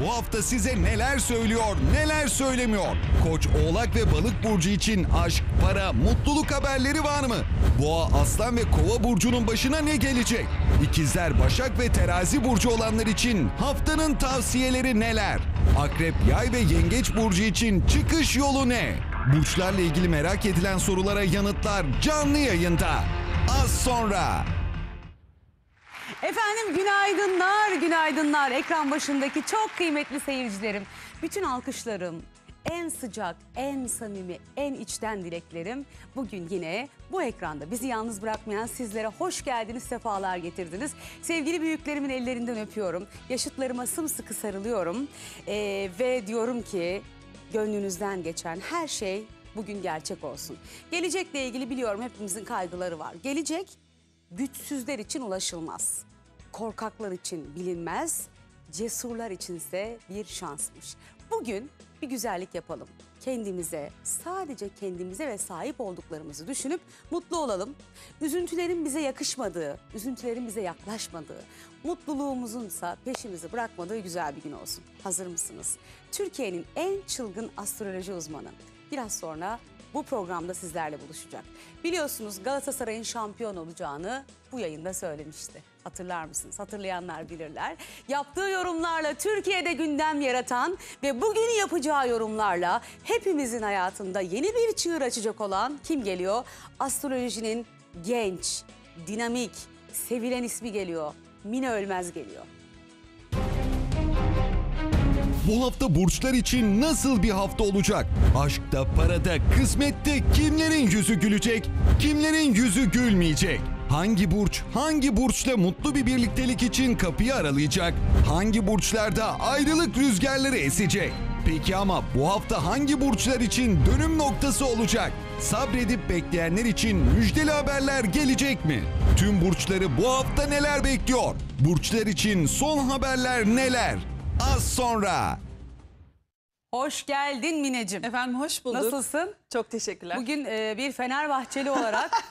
bu hafta size neler söylüyor, neler söylemiyor? Koç, Oğlak ve Balık burcu için aşk, para, mutluluk haberleri var mı? Boğa, Aslan ve Kova burcunun başına ne gelecek? İkizler, Başak ve Terazi burcu olanlar için haftanın tavsiyeleri neler? Akrep, Yay ve Yengeç burcu için çıkış yolu ne? Burçlarla ilgili merak edilen sorulara yanıtlar canlı yayında. Az sonra Efendim günaydınlar, günaydınlar. Ekran başındaki çok kıymetli seyircilerim. Bütün alkışlarım, en sıcak, en samimi, en içten dileklerim bugün yine bu ekranda bizi yalnız bırakmayan sizlere hoş geldiniz, sefalar getirdiniz. Sevgili büyüklerimin ellerinden öpüyorum. Yaşıtlarıma sımsıkı sarılıyorum. Ee, ve diyorum ki gönlünüzden geçen her şey bugün gerçek olsun. Gelecekle ilgili biliyorum hepimizin kaygıları var. Gelecek güçsüzler için ulaşılmaz korkaklar için bilinmez, cesurlar içinse bir şansmış. Bugün bir güzellik yapalım. Kendimize, sadece kendimize ve sahip olduklarımızı düşünüp mutlu olalım. Üzüntülerin bize yakışmadığı, üzüntülerin bize yaklaşmadığı, mutluluğumuzunsa peşimizi bırakmadığı güzel bir gün olsun. Hazır mısınız? Türkiye'nin en çılgın astroloji uzmanı. Biraz sonra bu programda sizlerle buluşacak. Biliyorsunuz Galatasaray'ın şampiyon olacağını bu yayında söylemişti. Hatırlar mısınız? Hatırlayanlar bilirler. Yaptığı yorumlarla Türkiye'de gündem yaratan ve bugün yapacağı yorumlarla hepimizin hayatında yeni bir çığır açacak olan kim geliyor? Astrolojinin genç, dinamik, sevilen ismi geliyor. Mine Ölmez geliyor. Bu hafta burçlar için nasıl bir hafta olacak? Aşkta, parada, kısmette kimlerin yüzü gülecek, kimlerin yüzü gülmeyecek? Hangi burç hangi burçla mutlu bir birliktelik için kapıyı aralayacak? Hangi burçlarda ayrılık rüzgarları esecek? Peki ama bu hafta hangi burçlar için dönüm noktası olacak? Sabredip bekleyenler için müjdeli haberler gelecek mi? Tüm burçları bu hafta neler bekliyor? Burçlar için son haberler neler? az sonra. Hoş geldin Mineciğim. Efendim hoş bulduk. Nasılsın? Çok teşekkürler. Bugün e, bir Fenerbahçeli olarak...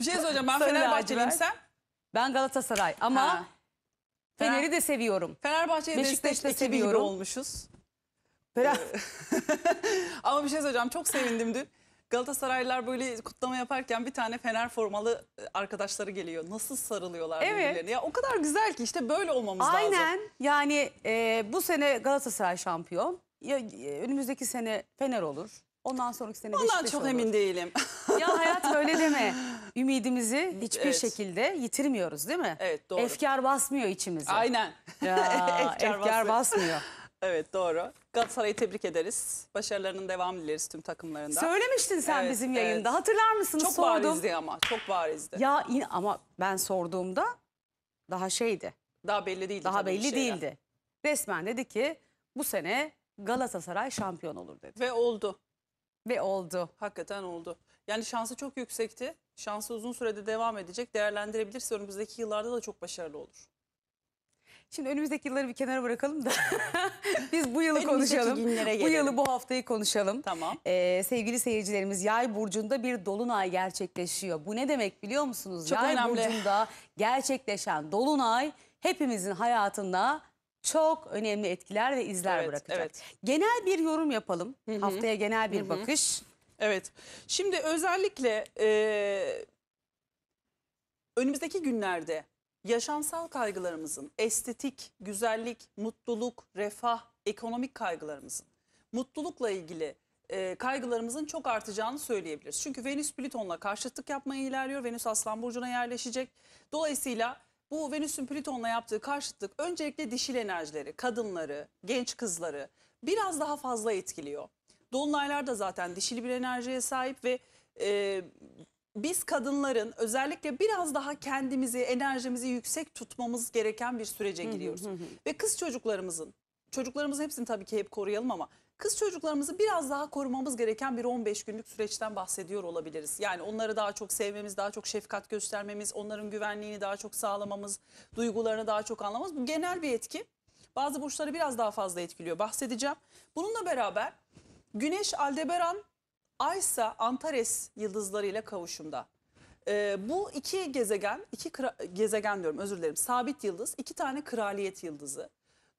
bir şey soracağım ben Fenerbahçeliyim sen? Ben Galatasaray ama ha. Fener'i de seviyorum. Fenerbahçe'yi Beşiktaş'ta Beşiktaş seviyorum. olmuşuz. Fener... Ee, ama bir şey soracağım çok sevindim dün. Galatasaraylılar böyle kutlama yaparken bir tane Fener formalı e, arkadaşları geliyor. Nasıl sarılıyorlar evet. birbirlerine. Ya o kadar güzel ki işte böyle olmamız Aynen. lazım. Aynen. Yani e, bu sene Galatasaray şampiyon. Ya, e, önümüzdeki sene Fener olur. Ondan sonraki sene Beşiktaş Ondan çok emin değilim. ya hayat öyle deme. Ümidimizi hiçbir evet. şekilde yitirmiyoruz değil mi? Evet doğru. Efkar basmıyor içimize. Aynen. Ya, efkar, efkar basmıyor. basmıyor. evet doğru. Galatasaray'ı tebrik ederiz. Başarılarının devam dileriz tüm takımlarında. Söylemiştin sen Evet, bizim yayında. evet. Hatırlar mısınız? Çok Sordum. barizdi ama çok barizdi. Ya in, ama ben sorduğumda daha şeydi. daha belli değildi. Daha belli değildi. Resmen dedi ki bu sene Galatasaray şampiyon olur dedi. Ve oldu. Ve oldu. Hakikaten oldu. Yani şansı çok yüksekti. Şansı uzun sürede devam edecek. Değerlendirebilirse önümüzdeki yıllarda da çok başarılı olur. Şimdi önümüzdeki yılları bir kenara bırakalım da biz bu yılı konuşalım. Bu yılı bu haftayı konuşalım. Tamam. Ee, sevgili seyircilerimiz Yay burcunda bir dolunay gerçekleşiyor. Bu ne demek biliyor musunuz? Çok yay önemli. burcunda gerçekleşen dolunay hepimizin hayatında çok önemli etkiler ve izler evet, bırakacak. Evet. Genel bir yorum yapalım. Hı -hı. Haftaya genel bir Hı -hı. bakış. Evet. Şimdi özellikle e, önümüzdeki günlerde yaşamsal kaygılarımızın, estetik, güzellik, mutluluk, refah, ekonomik kaygılarımızın, mutlulukla ilgili e, kaygılarımızın çok artacağını söyleyebiliriz. Çünkü Venüs Plüton'la karşıtlık yapmaya ilerliyor. Venüs Aslan Burcu'na yerleşecek. Dolayısıyla bu Venüs'ün Plüton'la yaptığı karşıtlık öncelikle dişil enerjileri, kadınları, genç kızları biraz daha fazla etkiliyor. Dolunaylar da zaten dişil bir enerjiye sahip ve e, biz kadınların özellikle biraz daha kendimizi, enerjimizi yüksek tutmamız gereken bir sürece giriyoruz. Ve kız çocuklarımızın, çocuklarımızın hepsini tabii ki hep koruyalım ama kız çocuklarımızı biraz daha korumamız gereken bir 15 günlük süreçten bahsediyor olabiliriz. Yani onları daha çok sevmemiz, daha çok şefkat göstermemiz, onların güvenliğini daha çok sağlamamız, duygularını daha çok anlamamız bu genel bir etki. Bazı burçları biraz daha fazla etkiliyor bahsedeceğim. Bununla beraber Güneş Aldebaran Aysa Antares yıldızlarıyla kavuşumda. Ee, bu iki gezegen, iki gezegen diyorum özür dilerim, sabit yıldız, iki tane kraliyet yıldızı.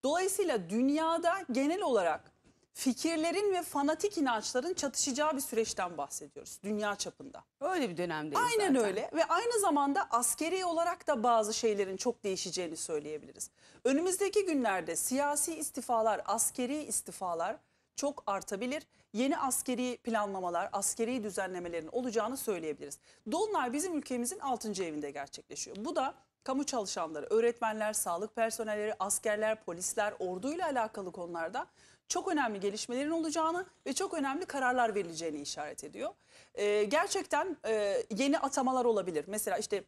Dolayısıyla dünyada genel olarak fikirlerin ve fanatik inançların çatışacağı bir süreçten bahsediyoruz dünya çapında. Öyle bir dönemdeyiz Aynen zaten. öyle ve aynı zamanda askeri olarak da bazı şeylerin çok değişeceğini söyleyebiliriz. Önümüzdeki günlerde siyasi istifalar, askeri istifalar çok artabilir yeni askeri planlamalar, askeri düzenlemelerin olacağını söyleyebiliriz. Dolunay bizim ülkemizin 6. evinde gerçekleşiyor. Bu da kamu çalışanları, öğretmenler, sağlık personelleri, askerler, polisler, orduyla alakalı konularda çok önemli gelişmelerin olacağını ve çok önemli kararlar verileceğini işaret ediyor. Ee, gerçekten e, yeni atamalar olabilir. Mesela işte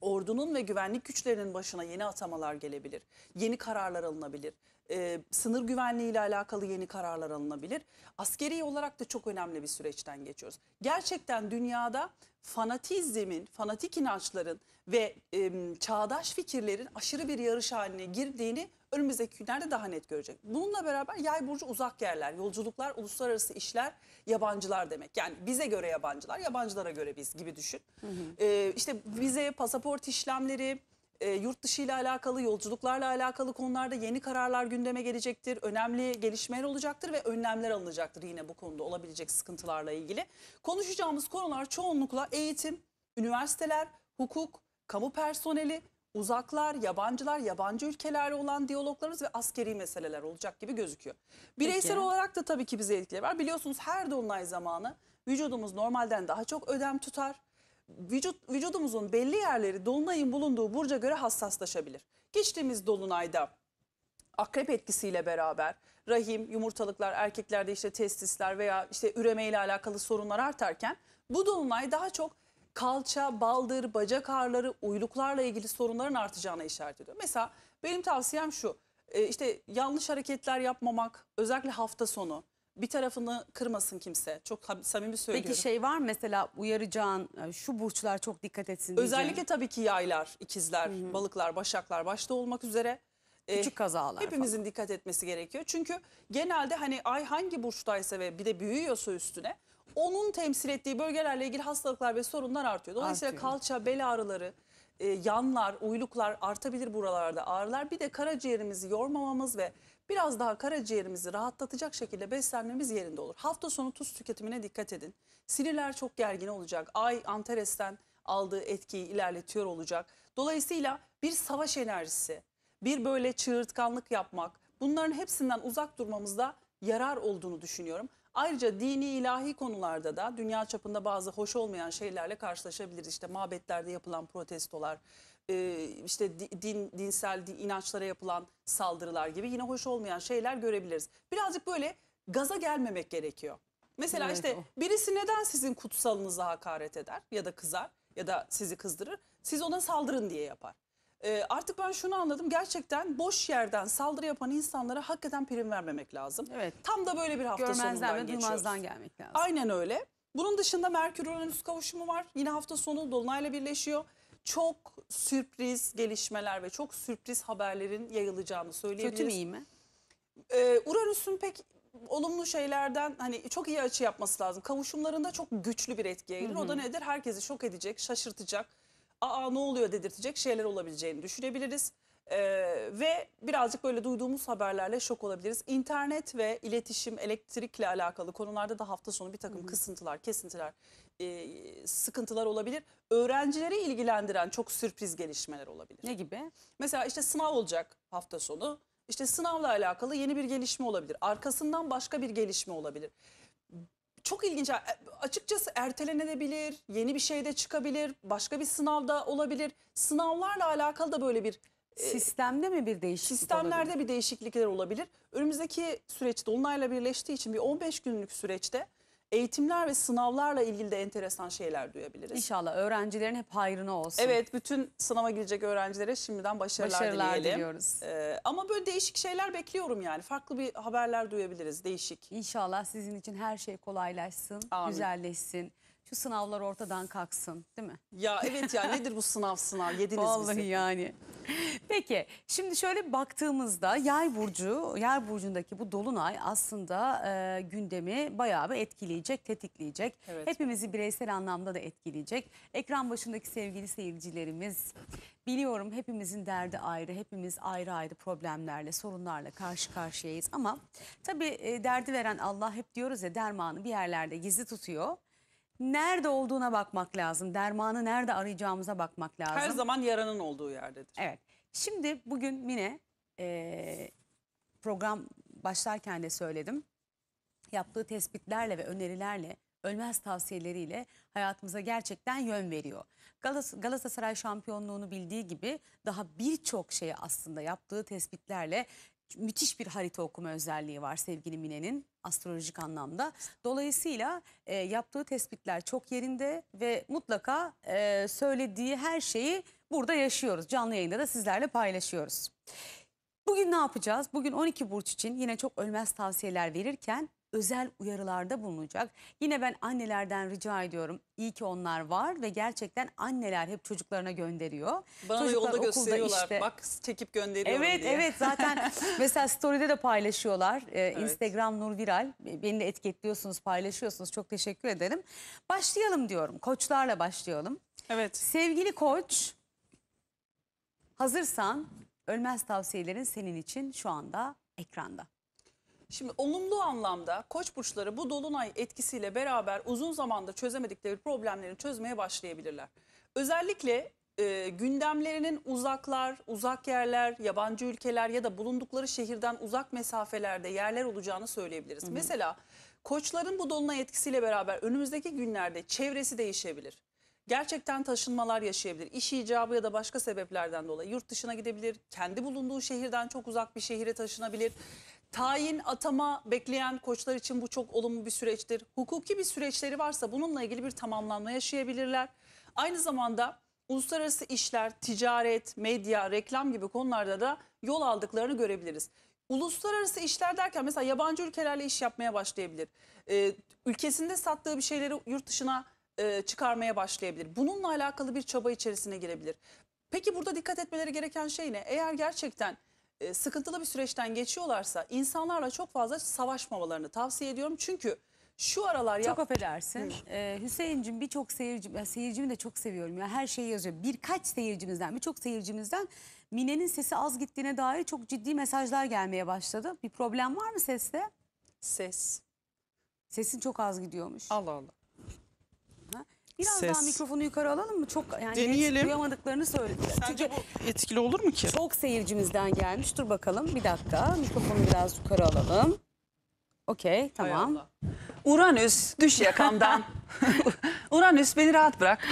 ordunun ve güvenlik güçlerinin başına yeni atamalar gelebilir. Yeni kararlar alınabilir e, sınır güvenliği ile alakalı yeni kararlar alınabilir. Askeri olarak da çok önemli bir süreçten geçiyoruz. Gerçekten dünyada fanatizmin, fanatik inançların ve e, çağdaş fikirlerin aşırı bir yarış haline girdiğini önümüzdeki günlerde daha net görecek. Bununla beraber yay burcu uzak yerler, yolculuklar, uluslararası işler, yabancılar demek. Yani bize göre yabancılar, yabancılara göre biz gibi düşün. Hı hı. E, işte vize, pasaport işlemleri, e, yurt dışı ile alakalı, yolculuklarla alakalı konularda yeni kararlar gündeme gelecektir. Önemli gelişmeler olacaktır ve önlemler alınacaktır yine bu konuda olabilecek sıkıntılarla ilgili. Konuşacağımız konular çoğunlukla eğitim, üniversiteler, hukuk, kamu personeli, uzaklar, yabancılar, yabancı ülkelerle olan diyaloglarımız ve askeri meseleler olacak gibi gözüküyor. Bireysel Peki. olarak da tabii ki bize etkiler var. Biliyorsunuz her dolunay zamanı vücudumuz normalden daha çok ödem tutar vücut vücudumuzun belli yerleri dolunayın bulunduğu burca göre hassaslaşabilir. Geçtiğimiz dolunayda akrep etkisiyle beraber rahim, yumurtalıklar, erkeklerde işte testisler veya işte üreme ile alakalı sorunlar artarken bu dolunay daha çok kalça, baldır, bacak ağrıları, uyluklarla ilgili sorunların artacağına işaret ediyor. Mesela benim tavsiyem şu. E, işte yanlış hareketler yapmamak, özellikle hafta sonu bir tarafını kırmasın kimse. Çok samimi söylüyorum. Peki şey var mesela uyaracağın e, şu burçlar çok dikkat etsin diyeceğin. Özellikle tabii ki yaylar, ikizler, Hı -hı. balıklar, başaklar başta olmak üzere. E, Küçük kazalar Hepimizin falan. dikkat etmesi gerekiyor. Çünkü genelde hani ay hangi burçtaysa ve bir de büyüyorsa üstüne onun temsil ettiği bölgelerle ilgili hastalıklar ve sorunlar artıyor. Dolayısıyla artıyor. kalça, bel ağrıları, e, yanlar, uyluklar artabilir buralarda ağrılar. Bir de karaciğerimizi yormamamız ve biraz daha karaciğerimizi rahatlatacak şekilde beslenmemiz yerinde olur. Hafta sonu tuz tüketimine dikkat edin. Sinirler çok gergin olacak. Ay Antares'ten aldığı etkiyi ilerletiyor olacak. Dolayısıyla bir savaş enerjisi, bir böyle çığırtkanlık yapmak bunların hepsinden uzak durmamızda yarar olduğunu düşünüyorum. Ayrıca dini ilahi konularda da dünya çapında bazı hoş olmayan şeylerle karşılaşabiliriz. İşte mabetlerde yapılan protestolar, e, işte din dinsel din, inançlara yapılan saldırılar gibi yine hoş olmayan şeyler görebiliriz. Birazcık böyle gaza gelmemek gerekiyor. Mesela evet, işte o. birisi neden sizin kutsalınıza hakaret eder ya da kızar ya da sizi kızdırır? Siz ona saldırın diye yapar. E, artık ben şunu anladım gerçekten boş yerden saldırı yapan insanlara hakikaten prim vermemek lazım. Evet. Tam da böyle bir hafta Görmezden sonundan ve geçiyoruz. duymazdan gelmek lazım. Aynen öyle. Bunun dışında Merkür Uranüs kavuşumu var. Yine hafta sonu Dolunay'la birleşiyor çok sürpriz gelişmeler ve çok sürpriz haberlerin yayılacağını söyleyebiliriz. Kötü mü iyi mi? Ee, Uranüs'ün pek olumlu şeylerden hani çok iyi açı yapması lazım. Kavuşumlarında çok güçlü bir etki yayılır. Hı hı. O da nedir? Herkesi şok edecek, şaşırtacak, aa ne oluyor dedirtecek şeyler olabileceğini düşünebiliriz. Ee, ve birazcık böyle duyduğumuz haberlerle şok olabiliriz. İnternet ve iletişim, elektrikle alakalı konularda da hafta sonu bir takım hı hı. kısıntılar, kesintiler e, sıkıntılar olabilir. Öğrencileri ilgilendiren çok sürpriz gelişmeler olabilir. Ne gibi? Mesela işte sınav olacak hafta sonu. İşte sınavla alakalı yeni bir gelişme olabilir. Arkasından başka bir gelişme olabilir. Çok ilginç. Açıkçası ertelenebilir, yeni bir şey de çıkabilir, başka bir sınavda olabilir. Sınavlarla alakalı da böyle bir Sistemde mi bir değişiklik Sistemlerde olabilir? bir değişiklikler olabilir. Önümüzdeki süreç dolunayla birleştiği için bir 15 günlük süreçte eğitimler ve sınavlarla ilgili de enteresan şeyler duyabiliriz. İnşallah öğrencilerin hep hayrına olsun. Evet bütün sınava girecek öğrencilere şimdiden başarılar, başarılar diliyoruz. Ee, ama böyle değişik şeyler bekliyorum yani. Farklı bir haberler duyabiliriz değişik. İnşallah sizin için her şey kolaylaşsın, Amin. güzelleşsin şu sınavlar ortadan kalksın değil mi? Ya evet ya nedir bu sınav sınav yediniz Vallahi bizi. yani. Peki şimdi şöyle baktığımızda yay burcu, yay burcundaki bu dolunay aslında e, gündemi bayağı bir etkileyecek, tetikleyecek. Evet. Hepimizi bireysel anlamda da etkileyecek. Ekran başındaki sevgili seyircilerimiz biliyorum hepimizin derdi ayrı, hepimiz ayrı ayrı problemlerle, sorunlarla karşı karşıyayız. Ama tabii e, derdi veren Allah hep diyoruz ya dermanı bir yerlerde gizli tutuyor nerede olduğuna bakmak lazım. Dermanı nerede arayacağımıza bakmak lazım. Her zaman yaranın olduğu yerdedir. Evet. Şimdi bugün Mine e, program başlarken de söyledim. Yaptığı tespitlerle ve önerilerle, ölmez tavsiyeleriyle hayatımıza gerçekten yön veriyor. Galas Galatasaray şampiyonluğunu bildiği gibi daha birçok şeyi aslında yaptığı tespitlerle müthiş bir harita okuma özelliği var sevgili Mine'nin astrolojik anlamda. Dolayısıyla e, yaptığı tespitler çok yerinde ve mutlaka e, söylediği her şeyi burada yaşıyoruz. Canlı yayında da sizlerle paylaşıyoruz. Bugün ne yapacağız? Bugün 12 burç için yine çok ölmez tavsiyeler verirken özel uyarılarda bulunacak. Yine ben annelerden rica ediyorum. İyi ki onlar var ve gerçekten anneler hep çocuklarına gönderiyor. Bana Çocuklar yolda okulda gösteriyorlar. Işte... Bak çekip gönderiyorum Evet diye. evet zaten mesela story'de de paylaşıyorlar. Ee, evet. Instagram Nur Viral. Beni de etiketliyorsunuz, paylaşıyorsunuz. Çok teşekkür ederim. Başlayalım diyorum. Koçlarla başlayalım. Evet. Sevgili koç hazırsan ölmez tavsiyelerin senin için şu anda ekranda. Şimdi olumlu anlamda koç burçları bu dolunay etkisiyle beraber uzun zamanda çözemedikleri problemlerini çözmeye başlayabilirler. Özellikle e, gündemlerinin uzaklar, uzak yerler, yabancı ülkeler ya da bulundukları şehirden uzak mesafelerde yerler olacağını söyleyebiliriz. Hı hı. Mesela koçların bu dolunay etkisiyle beraber önümüzdeki günlerde çevresi değişebilir. Gerçekten taşınmalar yaşayabilir. İş icabı ya da başka sebeplerden dolayı yurt dışına gidebilir. Kendi bulunduğu şehirden çok uzak bir şehire taşınabilir. Tayin, atama bekleyen koçlar için bu çok olumlu bir süreçtir. Hukuki bir süreçleri varsa bununla ilgili bir tamamlanma yaşayabilirler. Aynı zamanda uluslararası işler, ticaret, medya, reklam gibi konularda da yol aldıklarını görebiliriz. Uluslararası işler derken mesela yabancı ülkelerle iş yapmaya başlayabilir. Ee, ülkesinde sattığı bir şeyleri yurt dışına e, çıkarmaya başlayabilir. Bununla alakalı bir çaba içerisine girebilir. Peki burada dikkat etmeleri gereken şey ne? Eğer gerçekten e, sıkıntılı bir süreçten geçiyorlarsa insanlarla çok fazla savaşmamalarını tavsiye ediyorum. Çünkü şu aralar... Çok affedersin. Ee, Hüseyin'cim birçok seyircim, ya seyircimi de çok seviyorum. Ya her şeyi yazıyor. Birkaç seyircimizden, birçok seyircimizden Mine'nin sesi az gittiğine dair çok ciddi mesajlar gelmeye başladı. Bir problem var mı seste? Ses. Sesin çok az gidiyormuş. Allah Allah. Biraz Ses. daha mikrofonu yukarı alalım mı? Çok yani Deneyelim. duyamadıklarını söylediler. Sence bu etkili olur mu ki? çok seyircimizden gelmiş. Dur bakalım bir dakika. Mikrofonu biraz yukarı alalım. Okey tamam. Uranüs düş yakamdan. Uranüs beni rahat bırak.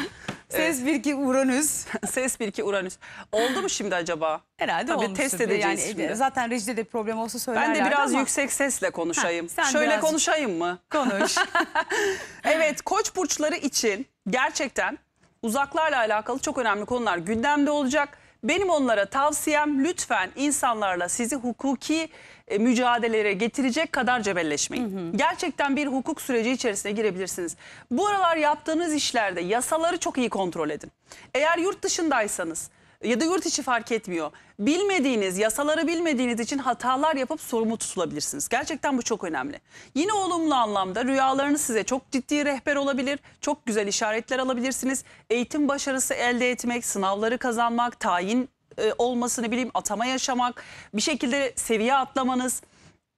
Ses bir ki Uranüs. Ses bir ki Uranüs. Oldu mu şimdi acaba? Herhalde Tabii olmuştur. test edeceğiz yani, e, şimdi. Zaten rejide de problem olsa söylerler. Ben de biraz yüksek sesle konuşayım. Ha, sen Şöyle birazcık- konuşayım mı? konuş. Evet, koç burçları için gerçekten uzaklarla alakalı çok önemli konular gündemde olacak. Benim onlara tavsiyem lütfen insanlarla sizi hukuki e, mücadelelere getirecek kadar cebelleşmeyin. Hı hı. Gerçekten bir hukuk süreci içerisine girebilirsiniz. Bu aralar yaptığınız işlerde yasaları çok iyi kontrol edin. Eğer yurt dışındaysanız ya da yurt içi fark etmiyor. Bilmediğiniz, yasaları bilmediğiniz için hatalar yapıp sorumlu tutulabilirsiniz. Gerçekten bu çok önemli. Yine olumlu anlamda rüyalarınız size çok ciddi rehber olabilir. Çok güzel işaretler alabilirsiniz. Eğitim başarısı elde etmek, sınavları kazanmak, tayin e, olmasını bileyim, atama yaşamak, bir şekilde seviye atlamanız...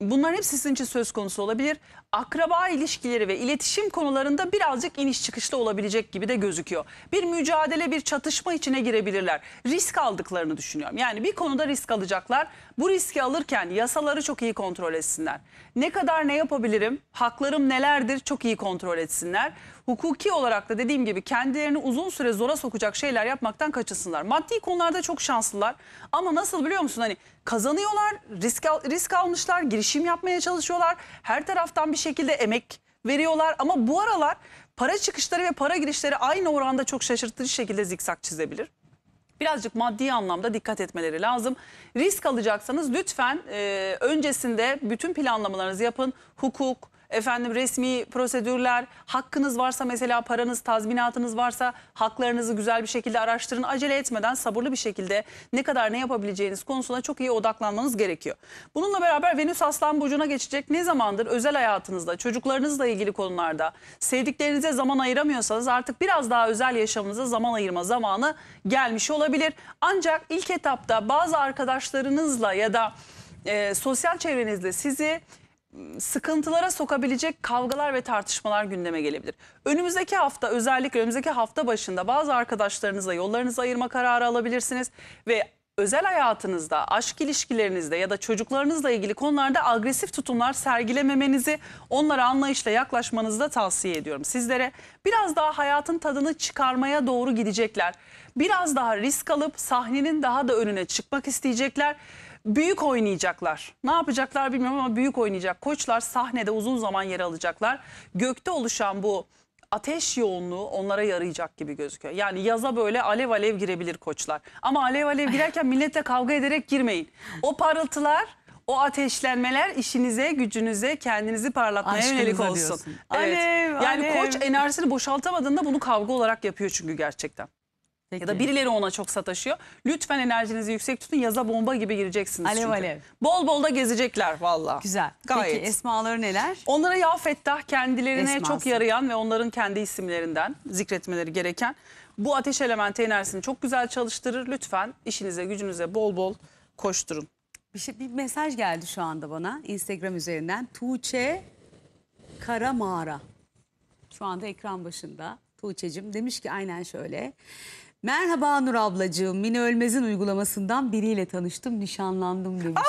bunlar hepsi sizin için söz konusu olabilir akraba ilişkileri ve iletişim konularında birazcık iniş çıkışlı olabilecek gibi de gözüküyor. Bir mücadele, bir çatışma içine girebilirler. Risk aldıklarını düşünüyorum. Yani bir konuda risk alacaklar. Bu riski alırken yasaları çok iyi kontrol etsinler. Ne kadar ne yapabilirim, haklarım nelerdir çok iyi kontrol etsinler. Hukuki olarak da dediğim gibi kendilerini uzun süre zora sokacak şeyler yapmaktan kaçınsınlar. Maddi konularda çok şanslılar ama nasıl biliyor musun hani kazanıyorlar, risk, al risk almışlar, girişim yapmaya çalışıyorlar. Her taraftan bir bir şekilde emek veriyorlar ama bu aralar para çıkışları ve para girişleri aynı oranda çok şaşırtıcı şekilde zikzak çizebilir. Birazcık maddi anlamda dikkat etmeleri lazım. Risk alacaksanız lütfen e, öncesinde bütün planlamalarınızı yapın. Hukuk, efendim resmi prosedürler, hakkınız varsa mesela paranız, tazminatınız varsa haklarınızı güzel bir şekilde araştırın. Acele etmeden sabırlı bir şekilde ne kadar ne yapabileceğiniz konusuna çok iyi odaklanmanız gerekiyor. Bununla beraber Venüs Aslan Burcu'na geçecek ne zamandır özel hayatınızda, çocuklarınızla ilgili konularda sevdiklerinize zaman ayıramıyorsanız artık biraz daha özel yaşamınıza zaman ayırma zamanı gelmiş olabilir. Ancak ilk etapta bazı arkadaşlarınızla ya da e, sosyal çevrenizde sizi sıkıntılara sokabilecek kavgalar ve tartışmalar gündeme gelebilir. Önümüzdeki hafta özellikle önümüzdeki hafta başında bazı arkadaşlarınızla yollarınızı ayırma kararı alabilirsiniz ve özel hayatınızda, aşk ilişkilerinizde ya da çocuklarınızla ilgili konularda agresif tutumlar sergilememenizi, onlara anlayışla yaklaşmanızı da tavsiye ediyorum sizlere. Biraz daha hayatın tadını çıkarmaya doğru gidecekler. Biraz daha risk alıp sahnenin daha da önüne çıkmak isteyecekler. Büyük oynayacaklar. Ne yapacaklar bilmiyorum ama büyük oynayacak. Koçlar sahnede uzun zaman yer alacaklar. Gökte oluşan bu ateş yoğunluğu onlara yarayacak gibi gözüküyor. Yani yaza böyle alev alev girebilir koçlar. Ama alev alev girerken millete kavga ederek girmeyin. O parıltılar o ateşlenmeler işinize, gücünüze, kendinizi parlatmaya yönelik olsun. Diyorsun. Evet. Alev, yani alev. koç enerjisini boşaltamadığında bunu kavga olarak yapıyor çünkü gerçekten. Peki. Ya da birileri ona çok sataşıyor. Lütfen enerjinizi yüksek tutun. Yaza bomba gibi gireceksiniz alev çünkü. Alev. Bol bol da gezecekler valla. Güzel. Gayet. Peki esmaları neler? Onlara ya fettah kendilerine Esması. çok yarayan ve onların kendi isimlerinden zikretmeleri gereken. Bu ateş elementi enerjisini çok güzel çalıştırır. Lütfen işinize gücünüze bol bol koşturun. Bir, şey, bir mesaj geldi şu anda bana Instagram üzerinden. Tuğçe Karamağara. Şu anda ekran başında. Tuğçe'cim demiş ki aynen şöyle. Merhaba Nur ablacığım. Mine Ölmez'in uygulamasından biriyle tanıştım, nişanlandım demiş.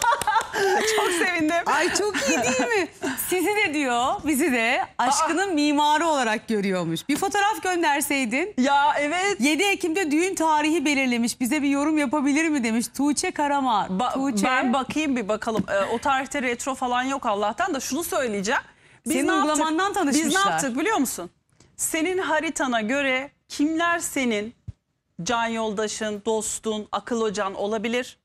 çok sevindim. Ay çok iyi değil mi? Sizi de diyor, bizi de aşkının mimarı olarak görüyormuş. Bir fotoğraf gönderseydin. Ya evet. 7 Ekim'de düğün tarihi belirlemiş. Bize bir yorum yapabilir mi demiş. Tuğçe Karamar. Ba- Tuğçe. Ben bakayım bir bakalım. Ee, o tarihte retro falan yok Allah'tan da şunu söyleyeceğim. Biz Senin uygulamandan tanışmışlar. Biz ne yaptık biliyor musun? Senin haritana göre kimler senin can yoldaşın, dostun, akıl hocan olabilir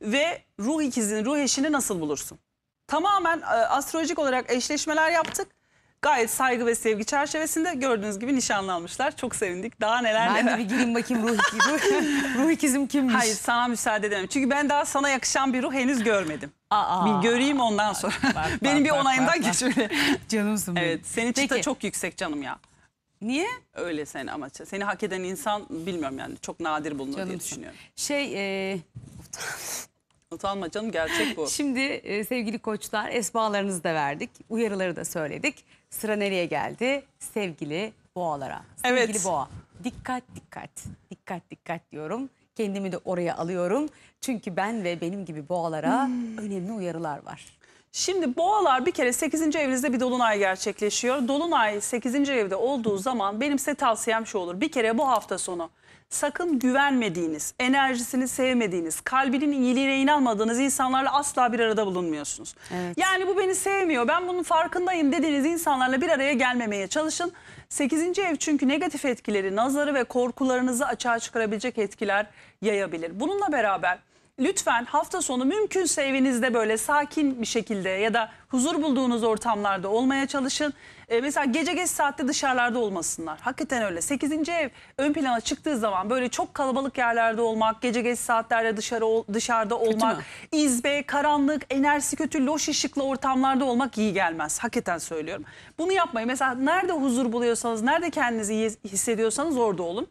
ve ruh ikizini, ruh eşini nasıl bulursun? Tamamen e, astrolojik olarak eşleşmeler yaptık. Gayet saygı ve sevgi çerçevesinde gördüğünüz gibi nişanlanmışlar. Çok sevindik. Daha neler ben neler. Ben de bir gireyim bakayım ruh, ruh, ruh ikizim kimmiş? Hayır sana müsaade edemem. Çünkü ben daha sana yakışan bir ruh henüz görmedim. Aa, bir göreyim ondan sonra. Bak, bak, benim bir bak, onayımdan bak, geç öyle. Canımsın benim. Evet, senin çıta Peki. çok yüksek canım ya. Niye öyle sen ama seni hak eden insan bilmiyorum yani çok nadir bulunur Canımsın. diye düşünüyorum. Şey e, Utanma canım gerçek bu. Şimdi e, sevgili koçlar esmalarınızı da verdik. Uyarıları da söyledik. Sıra nereye geldi? Sevgili boğalara. Sevgili evet. boğa. Dikkat dikkat. Dikkat dikkat diyorum. Kendimi de oraya alıyorum. Çünkü ben ve benim gibi boğalara hmm. önemli uyarılar var. Şimdi boğalar bir kere 8. evinizde bir dolunay gerçekleşiyor. Dolunay 8. evde olduğu zaman benim size tavsiyem şu olur. Bir kere bu hafta sonu sakın güvenmediğiniz, enerjisini sevmediğiniz, kalbinin iyiliğine inanmadığınız insanlarla asla bir arada bulunmuyorsunuz. Evet. Yani bu beni sevmiyor, ben bunun farkındayım dediğiniz insanlarla bir araya gelmemeye çalışın. 8. ev çünkü negatif etkileri, nazarı ve korkularınızı açığa çıkarabilecek etkiler yayabilir. Bununla beraber lütfen hafta sonu mümkünse evinizde böyle sakin bir şekilde ya da huzur bulduğunuz ortamlarda olmaya çalışın. E, mesela gece geç saatte dışarılarda olmasınlar. Hakikaten öyle. Sekizinci ev ön plana çıktığı zaman böyle çok kalabalık yerlerde olmak, gece geç saatlerde dışarı dışarıda olmak, izbe, karanlık, enerjisi kötü, loş ışıklı ortamlarda olmak iyi gelmez. Hakikaten söylüyorum. Bunu yapmayın. Mesela nerede huzur buluyorsanız, nerede kendinizi iyi hissediyorsanız orada olun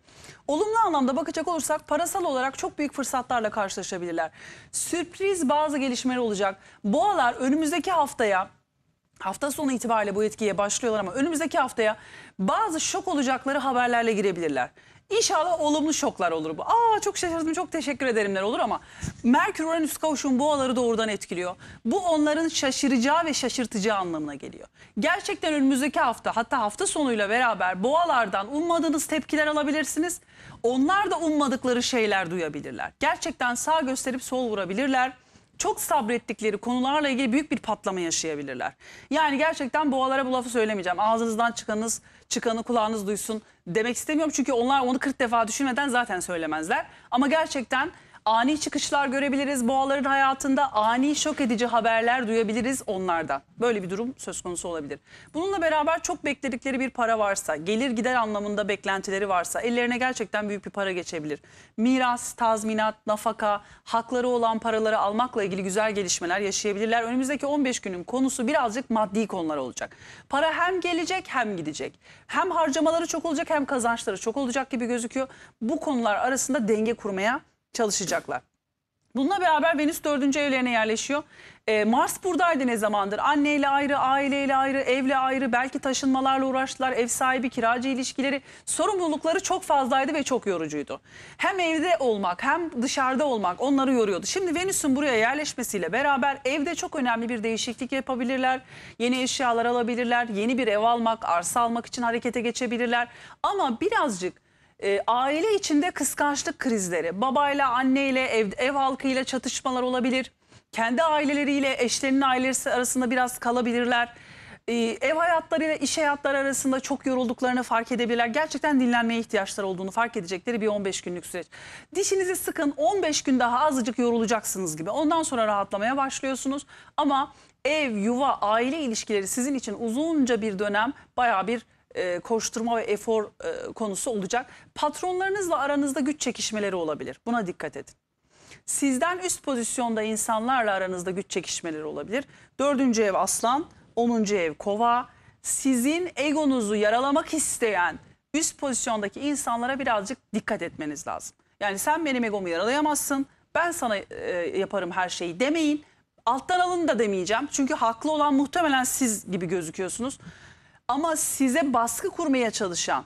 olumlu anlamda bakacak olursak parasal olarak çok büyük fırsatlarla karşılaşabilirler. Sürpriz bazı gelişmeler olacak. Boğalar önümüzdeki haftaya hafta sonu itibariyle bu etkiye başlıyorlar ama önümüzdeki haftaya bazı şok olacakları haberlerle girebilirler. İnşallah olumlu şoklar olur bu. Aa çok şaşırdım çok teşekkür ederimler olur ama Merkür Uranüs kavuşumu boğaları doğrudan etkiliyor. Bu onların şaşıracağı ve şaşırtacağı anlamına geliyor. Gerçekten önümüzdeki hafta hatta hafta sonuyla beraber boğalardan ummadığınız tepkiler alabilirsiniz. Onlar da ummadıkları şeyler duyabilirler. Gerçekten sağ gösterip sol vurabilirler çok sabrettikleri konularla ilgili büyük bir patlama yaşayabilirler. Yani gerçekten boğalara bu lafı söylemeyeceğim. Ağzınızdan çıkanız çıkanı kulağınız duysun demek istemiyorum. Çünkü onlar onu 40 defa düşünmeden zaten söylemezler. Ama gerçekten Ani çıkışlar görebiliriz boğaların hayatında. Ani şok edici haberler duyabiliriz onlarda. Böyle bir durum söz konusu olabilir. Bununla beraber çok bekledikleri bir para varsa, gelir gider anlamında beklentileri varsa ellerine gerçekten büyük bir para geçebilir. Miras, tazminat, nafaka, hakları olan paraları almakla ilgili güzel gelişmeler yaşayabilirler. Önümüzdeki 15 günün konusu birazcık maddi konular olacak. Para hem gelecek hem gidecek. Hem harcamaları çok olacak hem kazançları çok olacak gibi gözüküyor. Bu konular arasında denge kurmaya çalışacaklar. Bununla beraber Venüs dördüncü evlerine yerleşiyor. Ee, Mars buradaydı ne zamandır? Anneyle ayrı, aileyle ayrı, evle ayrı, belki taşınmalarla uğraştılar, ev sahibi, kiracı ilişkileri. Sorumlulukları çok fazlaydı ve çok yorucuydu. Hem evde olmak hem dışarıda olmak onları yoruyordu. Şimdi Venüs'ün buraya yerleşmesiyle beraber evde çok önemli bir değişiklik yapabilirler. Yeni eşyalar alabilirler, yeni bir ev almak, arsa almak için harekete geçebilirler. Ama birazcık e, aile içinde kıskançlık krizleri, babayla, anneyle, ev, ev halkıyla çatışmalar olabilir. Kendi aileleriyle eşlerinin aileleri arasında biraz kalabilirler. E, ev hayatlarıyla iş hayatları arasında çok yorulduklarını fark edebilirler. Gerçekten dinlenmeye ihtiyaçları olduğunu fark edecekleri bir 15 günlük süreç. Dişinizi sıkın 15 gün daha azıcık yorulacaksınız gibi. Ondan sonra rahatlamaya başlıyorsunuz. Ama ev, yuva, aile ilişkileri sizin için uzunca bir dönem baya bir e, koşturma ve efor e, konusu olacak. Patronlarınızla aranızda güç çekişmeleri olabilir. Buna dikkat edin. Sizden üst pozisyonda insanlarla aranızda güç çekişmeleri olabilir. Dördüncü ev aslan, onuncu ev kova. Sizin egonuzu yaralamak isteyen üst pozisyondaki insanlara birazcık dikkat etmeniz lazım. Yani sen benim egomu yaralayamazsın, ben sana e, yaparım her şeyi demeyin. Alttan alın da demeyeceğim. Çünkü haklı olan muhtemelen siz gibi gözüküyorsunuz ama size baskı kurmaya çalışan,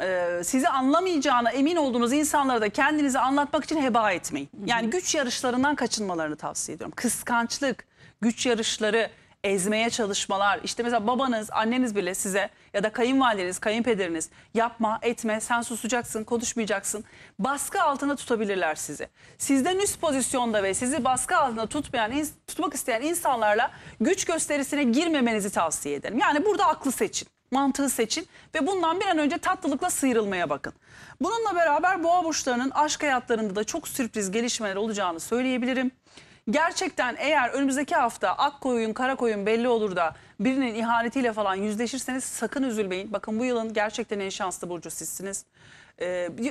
e, sizi anlamayacağına emin olduğunuz insanlara da kendinizi anlatmak için heba etmeyin. Yani güç yarışlarından kaçınmalarını tavsiye ediyorum. Kıskançlık, güç yarışları ezmeye çalışmalar. İşte mesela babanız, anneniz bile size ya da kayınvalideniz, kayınpederiniz yapma, etme, sen susacaksın, konuşmayacaksın. Baskı altında tutabilirler sizi. Sizden üst pozisyonda ve sizi baskı altında tutmayan, tutmak isteyen insanlarla güç gösterisine girmemenizi tavsiye ederim. Yani burada aklı seçin mantığı seçin ve bundan bir an önce tatlılıkla sıyrılmaya bakın. Bununla beraber boğa burçlarının aşk hayatlarında da çok sürpriz gelişmeler olacağını söyleyebilirim. Gerçekten eğer önümüzdeki hafta ak koyun kara koyun belli olur da birinin ihanetiyle falan yüzleşirseniz sakın üzülmeyin. Bakın bu yılın gerçekten en şanslı burcu sizsiniz. Ee,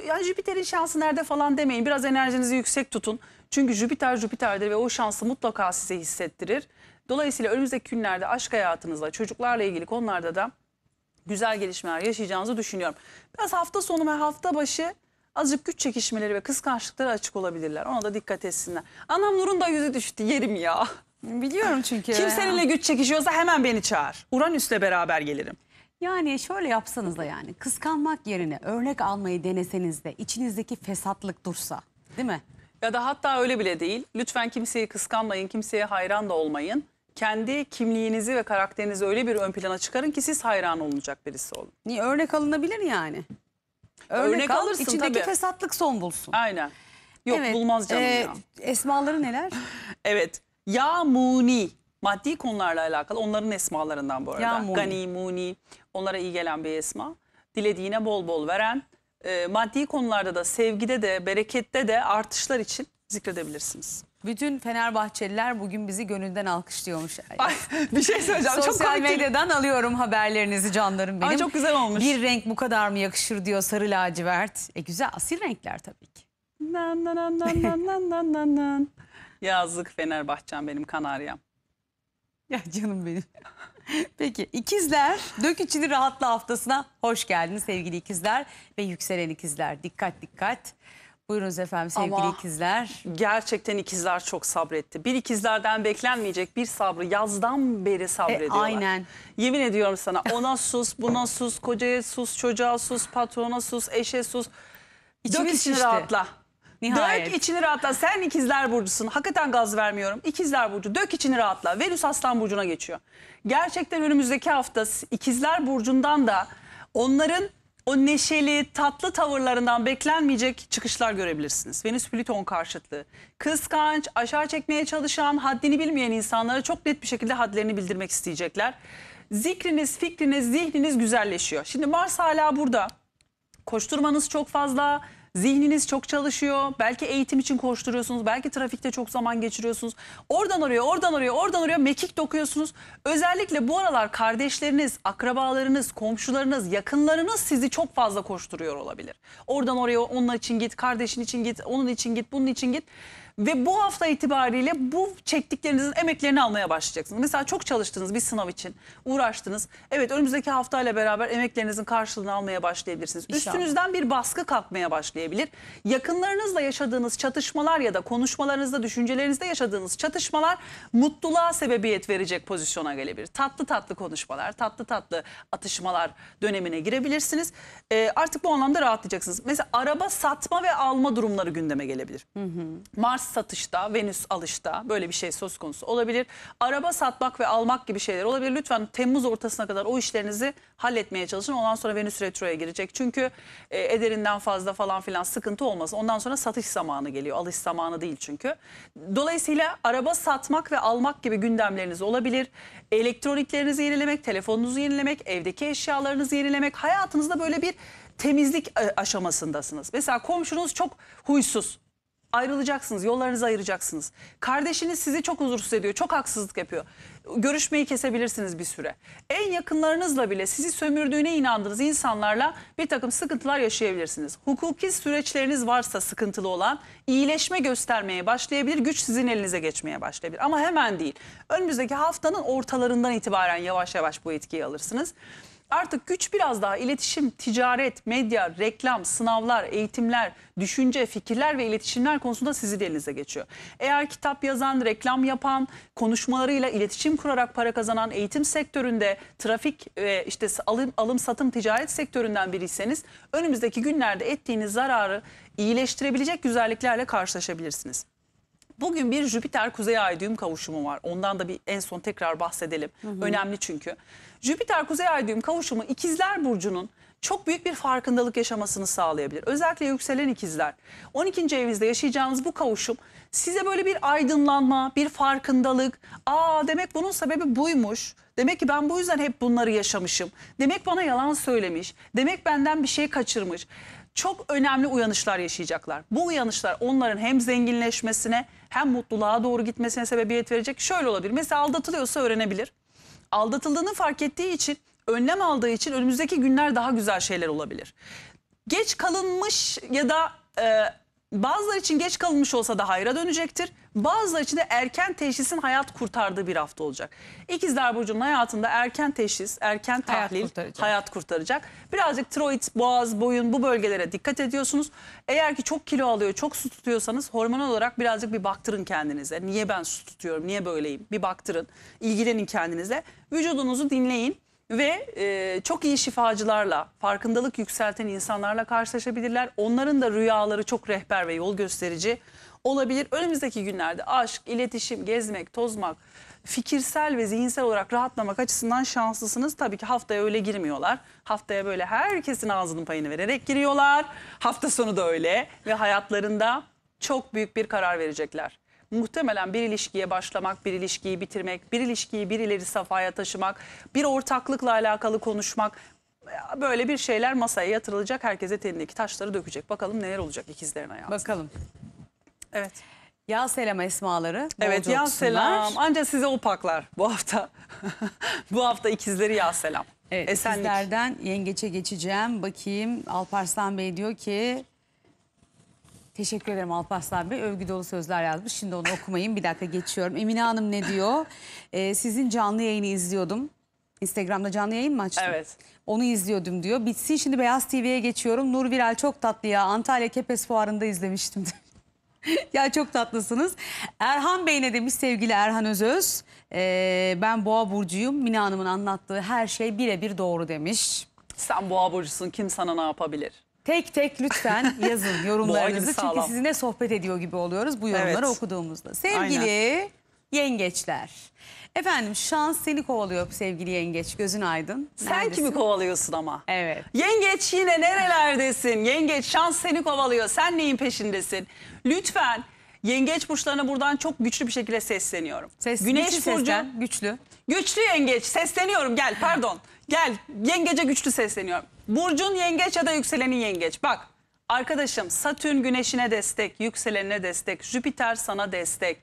yani Jüpiter'in şansı nerede falan demeyin. Biraz enerjinizi yüksek tutun. Çünkü Jüpiter Jüpiter'dir ve o şansı mutlaka size hissettirir. Dolayısıyla önümüzdeki günlerde aşk hayatınızla, çocuklarla ilgili konularda da güzel gelişmeler yaşayacağınızı düşünüyorum. Biraz hafta sonu ve hafta başı azıcık güç çekişmeleri ve kıskançlıkları açık olabilirler. Ona da dikkat etsinler. Anam Nur'un da yüzü düştü yerim ya. Biliyorum çünkü. Kim seninle güç çekişiyorsa hemen beni çağır. Uranüs'le beraber gelirim. Yani şöyle yapsanız da yani kıskanmak yerine örnek almayı deneseniz de içinizdeki fesatlık dursa değil mi? Ya da hatta öyle bile değil. Lütfen kimseyi kıskanmayın, kimseye hayran da olmayın. Kendi kimliğinizi ve karakterinizi öyle bir ön plana çıkarın ki siz hayran olunacak birisi olun. Niye örnek alınabilir yani? Örnek, örnek alırsın içindeki tabii. fesatlık son bulsun. Aynen. Yok evet, bulmaz canım e, ya. Esmaları neler? evet. Ya muni. Maddi konularla alakalı onların esmalarından bu arada. Ya, muni. Gani, muni. Onlara iyi gelen bir esma. Dilediğine bol bol veren. E, maddi konularda da sevgide de berekette de artışlar için zikredebilirsiniz. Bütün Fenerbahçeliler bugün bizi gönülden alkışlıyormuş. Ay, bir şey söyleyeceğim. Sosyal çok medyadan alıyorum haberlerinizi canlarım benim. Ay çok güzel olmuş. Bir renk bu kadar mı yakışır diyor sarı lacivert. E güzel asil renkler tabii ki. Nan nan nan nan nan nan nan nan. Yazlık Fenerbahçem benim kanaryam. Ya canım benim. Peki ikizler dök içini rahatla haftasına hoş geldiniz sevgili ikizler ve yükselen ikizler. Dikkat dikkat. Buyurunuz efendim sevgili Ama ikizler. Gerçekten ikizler çok sabretti. Bir ikizlerden beklenmeyecek bir sabrı yazdan beri e, sabrediyorlar. E, aynen. Yemin ediyorum sana ona sus, buna sus, kocaya sus, çocuğa sus, patrona sus, eşe sus. İçimiz Dök içini rahatla. Nihayet. Dök içini rahatla. Sen ikizler burcusun. Hakikaten gaz vermiyorum. İkizler burcu. Dök içini rahatla. Venüs Aslan burcuna geçiyor. Gerçekten önümüzdeki hafta ikizler burcundan da onların o neşeli, tatlı tavırlarından beklenmeyecek çıkışlar görebilirsiniz. Venüs Plüton karşıtlığı. Kıskanç, aşağı çekmeye çalışan, haddini bilmeyen insanlara çok net bir şekilde hadlerini bildirmek isteyecekler. Zikriniz, fikriniz, zihniniz güzelleşiyor. Şimdi Mars hala burada. Koşturmanız çok fazla, Zihniniz çok çalışıyor. Belki eğitim için koşturuyorsunuz. Belki trafikte çok zaman geçiriyorsunuz. Oradan oraya, oradan oraya, oradan oraya mekik dokuyorsunuz. Özellikle bu aralar kardeşleriniz, akrabalarınız, komşularınız, yakınlarınız sizi çok fazla koşturuyor olabilir. Oradan oraya onun için git, kardeşin için git, onun için git, bunun için git. Ve bu hafta itibariyle bu çektiklerinizin emeklerini almaya başlayacaksınız. Mesela çok çalıştınız bir sınav için, uğraştınız. Evet önümüzdeki haftayla beraber emeklerinizin karşılığını almaya başlayabilirsiniz. İnşallah. Üstünüzden bir baskı kalkmaya başlayabilir. Yakınlarınızla yaşadığınız çatışmalar ya da konuşmalarınızda, düşüncelerinizde yaşadığınız çatışmalar mutluluğa sebebiyet verecek pozisyona gelebilir. Tatlı tatlı konuşmalar, tatlı tatlı atışmalar dönemine girebilirsiniz. E, artık bu anlamda rahatlayacaksınız. Mesela araba satma ve alma durumları gündeme gelebilir. Hı hı. Mars satışta, Venüs alışta böyle bir şey söz konusu olabilir. Araba satmak ve almak gibi şeyler olabilir. Lütfen Temmuz ortasına kadar o işlerinizi halletmeye çalışın. Ondan sonra Venüs retroya girecek. Çünkü e, ederinden fazla falan filan sıkıntı olmaz. Ondan sonra satış zamanı geliyor. Alış zamanı değil çünkü. Dolayısıyla araba satmak ve almak gibi gündemleriniz olabilir. Elektroniklerinizi yenilemek, telefonunuzu yenilemek, evdeki eşyalarınızı yenilemek. Hayatınızda böyle bir temizlik e, aşamasındasınız. Mesela komşunuz çok huysuz ayrılacaksınız, yollarınızı ayıracaksınız. Kardeşiniz sizi çok huzursuz ediyor, çok haksızlık yapıyor. Görüşmeyi kesebilirsiniz bir süre. En yakınlarınızla bile sizi sömürdüğüne inandığınız insanlarla bir takım sıkıntılar yaşayabilirsiniz. Hukuki süreçleriniz varsa sıkıntılı olan iyileşme göstermeye başlayabilir, güç sizin elinize geçmeye başlayabilir. Ama hemen değil. Önümüzdeki haftanın ortalarından itibaren yavaş yavaş bu etkiyi alırsınız. Artık güç biraz daha iletişim, ticaret, medya, reklam, sınavlar, eğitimler, düşünce, fikirler ve iletişimler konusunda sizi elinize geçiyor. Eğer kitap yazan, reklam yapan, konuşmalarıyla iletişim kurarak para kazanan eğitim sektöründe, trafik ve işte alım, alım satım ticaret sektöründen biriyseniz önümüzdeki günlerde ettiğiniz zararı iyileştirebilecek güzelliklerle karşılaşabilirsiniz. Bugün bir Jüpiter Kuzey Ay düğüm kavuşumu var. Ondan da bir en son tekrar bahsedelim. Hı hı. Önemli çünkü. Jüpiter Kuzey Ay düğüm kavuşumu ikizler burcunun çok büyük bir farkındalık yaşamasını sağlayabilir. Özellikle yükselen ikizler. 12. evinizde yaşayacağınız bu kavuşum size böyle bir aydınlanma, bir farkındalık. Aa demek bunun sebebi buymuş. Demek ki ben bu yüzden hep bunları yaşamışım. Demek bana yalan söylemiş. Demek benden bir şey kaçırmış. Çok önemli uyanışlar yaşayacaklar. Bu uyanışlar onların hem zenginleşmesine hem mutluluğa doğru gitmesine sebebiyet verecek. Şöyle olabilir. Mesela aldatılıyorsa öğrenebilir aldatıldığını fark ettiği için önlem aldığı için önümüzdeki günler daha güzel şeyler olabilir. Geç kalınmış ya da e, bazıları için geç kalınmış olsa da hayra dönecektir. Bazıları için de erken teşhisin hayat kurtardığı bir hafta olacak. İkizler Burcu'nun hayatında erken teşhis, erken tahlil hayat kurtaracak. hayat kurtaracak. Birazcık tiroid, boğaz, boyun bu bölgelere dikkat ediyorsunuz. Eğer ki çok kilo alıyor, çok su tutuyorsanız hormon olarak birazcık bir baktırın kendinize. Niye ben su tutuyorum, niye böyleyim bir baktırın. İlgilenin kendinize. Vücudunuzu dinleyin ve e, çok iyi şifacılarla, farkındalık yükselten insanlarla karşılaşabilirler. Onların da rüyaları çok rehber ve yol gösterici olabilir. Önümüzdeki günlerde aşk, iletişim, gezmek, tozmak, fikirsel ve zihinsel olarak rahatlamak açısından şanslısınız. Tabii ki haftaya öyle girmiyorlar. Haftaya böyle herkesin ağzının payını vererek giriyorlar. Hafta sonu da öyle ve hayatlarında çok büyük bir karar verecekler muhtemelen bir ilişkiye başlamak, bir ilişkiyi bitirmek, bir ilişkiyi birileri safhaya taşımak, bir ortaklıkla alakalı konuşmak böyle bir şeyler masaya yatırılacak. Herkese tenindeki taşları dökecek. Bakalım neler olacak ikizlerin hayatında. Bakalım. Evet. Ya selam esmaları. Evet Ya selam. Anca size opaklar bu hafta. bu hafta ikizleri ya selam. Evet, Esenlik. ikizlerden yengeçe geçeceğim. Bakayım Alparslan Bey diyor ki Teşekkür ederim Alparslan Bey. Övgü dolu sözler yazmış. Şimdi onu okumayın. Bir dakika geçiyorum. Emine Hanım ne diyor? Ee, sizin canlı yayını izliyordum. Instagram'da canlı yayın mı açtın? Evet. Onu izliyordum diyor. Bitsin şimdi Beyaz TV'ye geçiyorum. Nur Viral çok tatlı ya. Antalya Kepes Fuarı'nda izlemiştim. ya çok tatlısınız. Erhan Bey ne demiş sevgili Erhan Özöz? Ee, ben Boğa Burcu'yum. Mine Hanım'ın anlattığı her şey birebir doğru demiş. Sen Boğa Burcu'sun. Kim sana ne yapabilir? Tek tek lütfen yazın yorumlarınızı. Çünkü sizinle sohbet ediyor gibi oluyoruz bu yorumları evet. okuduğumuzda. Sevgili Aynen. yengeçler. Efendim şans seni kovalıyor sevgili yengeç. Gözün aydın. Sen kimi kovalıyorsun ama? Evet. Yengeç yine nerelerdesin? Yengeç şans seni kovalıyor. Sen neyin peşindesin? Lütfen yengeç burçlarına buradan çok güçlü bir şekilde sesleniyorum. Ses, Güneş burcu güçlü. Güçlü yengeç sesleniyorum gel pardon. Gel yengece güçlü sesleniyorum. Burcun yengeç ya da yükselenin yengeç. Bak arkadaşım Satürn güneşine destek, yükselenine destek, Jüpiter sana destek.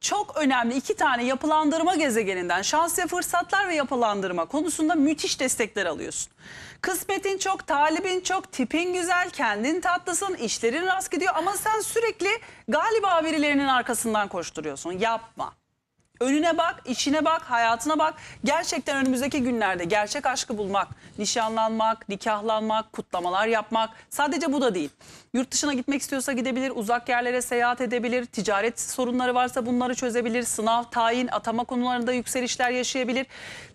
Çok önemli iki tane yapılandırma gezegeninden şans ve fırsatlar ve yapılandırma konusunda müthiş destekler alıyorsun. Kısmetin çok, talibin çok, tipin güzel, kendin tatlısın, işlerin rast gidiyor ama sen sürekli galiba birilerinin arkasından koşturuyorsun. Yapma. Önüne bak, işine bak, hayatına bak. Gerçekten önümüzdeki günlerde gerçek aşkı bulmak, nişanlanmak, nikahlanmak, kutlamalar yapmak sadece bu da değil. Yurt dışına gitmek istiyorsa gidebilir, uzak yerlere seyahat edebilir, ticaret sorunları varsa bunları çözebilir, sınav, tayin, atama konularında yükselişler yaşayabilir.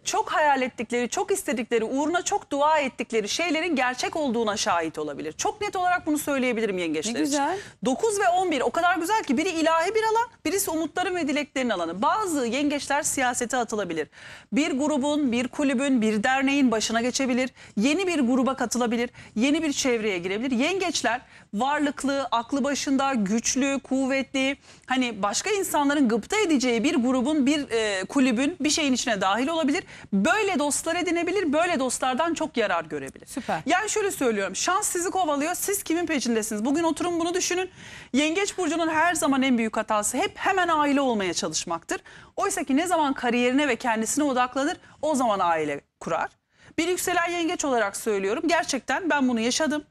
Çok hayal ettikleri, çok istedikleri, uğruna çok dua ettikleri şeylerin gerçek olduğuna şahit olabilir. Çok net olarak bunu söyleyebilirim yengeçler ne güzel. için. 9 ve 11 o kadar güzel ki biri ilahi bir alan, birisi umutların ve dileklerin alanı. Bazı yengeçler siyasete atılabilir. Bir grubun, bir kulübün, bir derneğin başına geçebilir. Yeni bir gruba katılabilir, yeni bir çevreye girebilir. Yengeçler varlıklı, aklı başında, güçlü, kuvvetli hani başka insanların gıpta edeceği bir grubun, bir e, kulübün bir şeyin içine dahil olabilir. Böyle dostlar edinebilir, böyle dostlardan çok yarar görebilir. Süper. Yani şöyle söylüyorum şans sizi kovalıyor, siz kimin peşindesiniz? Bugün oturun bunu düşünün. Yengeç Burcu'nun her zaman en büyük hatası hep hemen aile olmaya çalışmaktır. Oysa ki ne zaman kariyerine ve kendisine odaklanır o zaman aile kurar. Bir yükselen yengeç olarak söylüyorum. Gerçekten ben bunu yaşadım.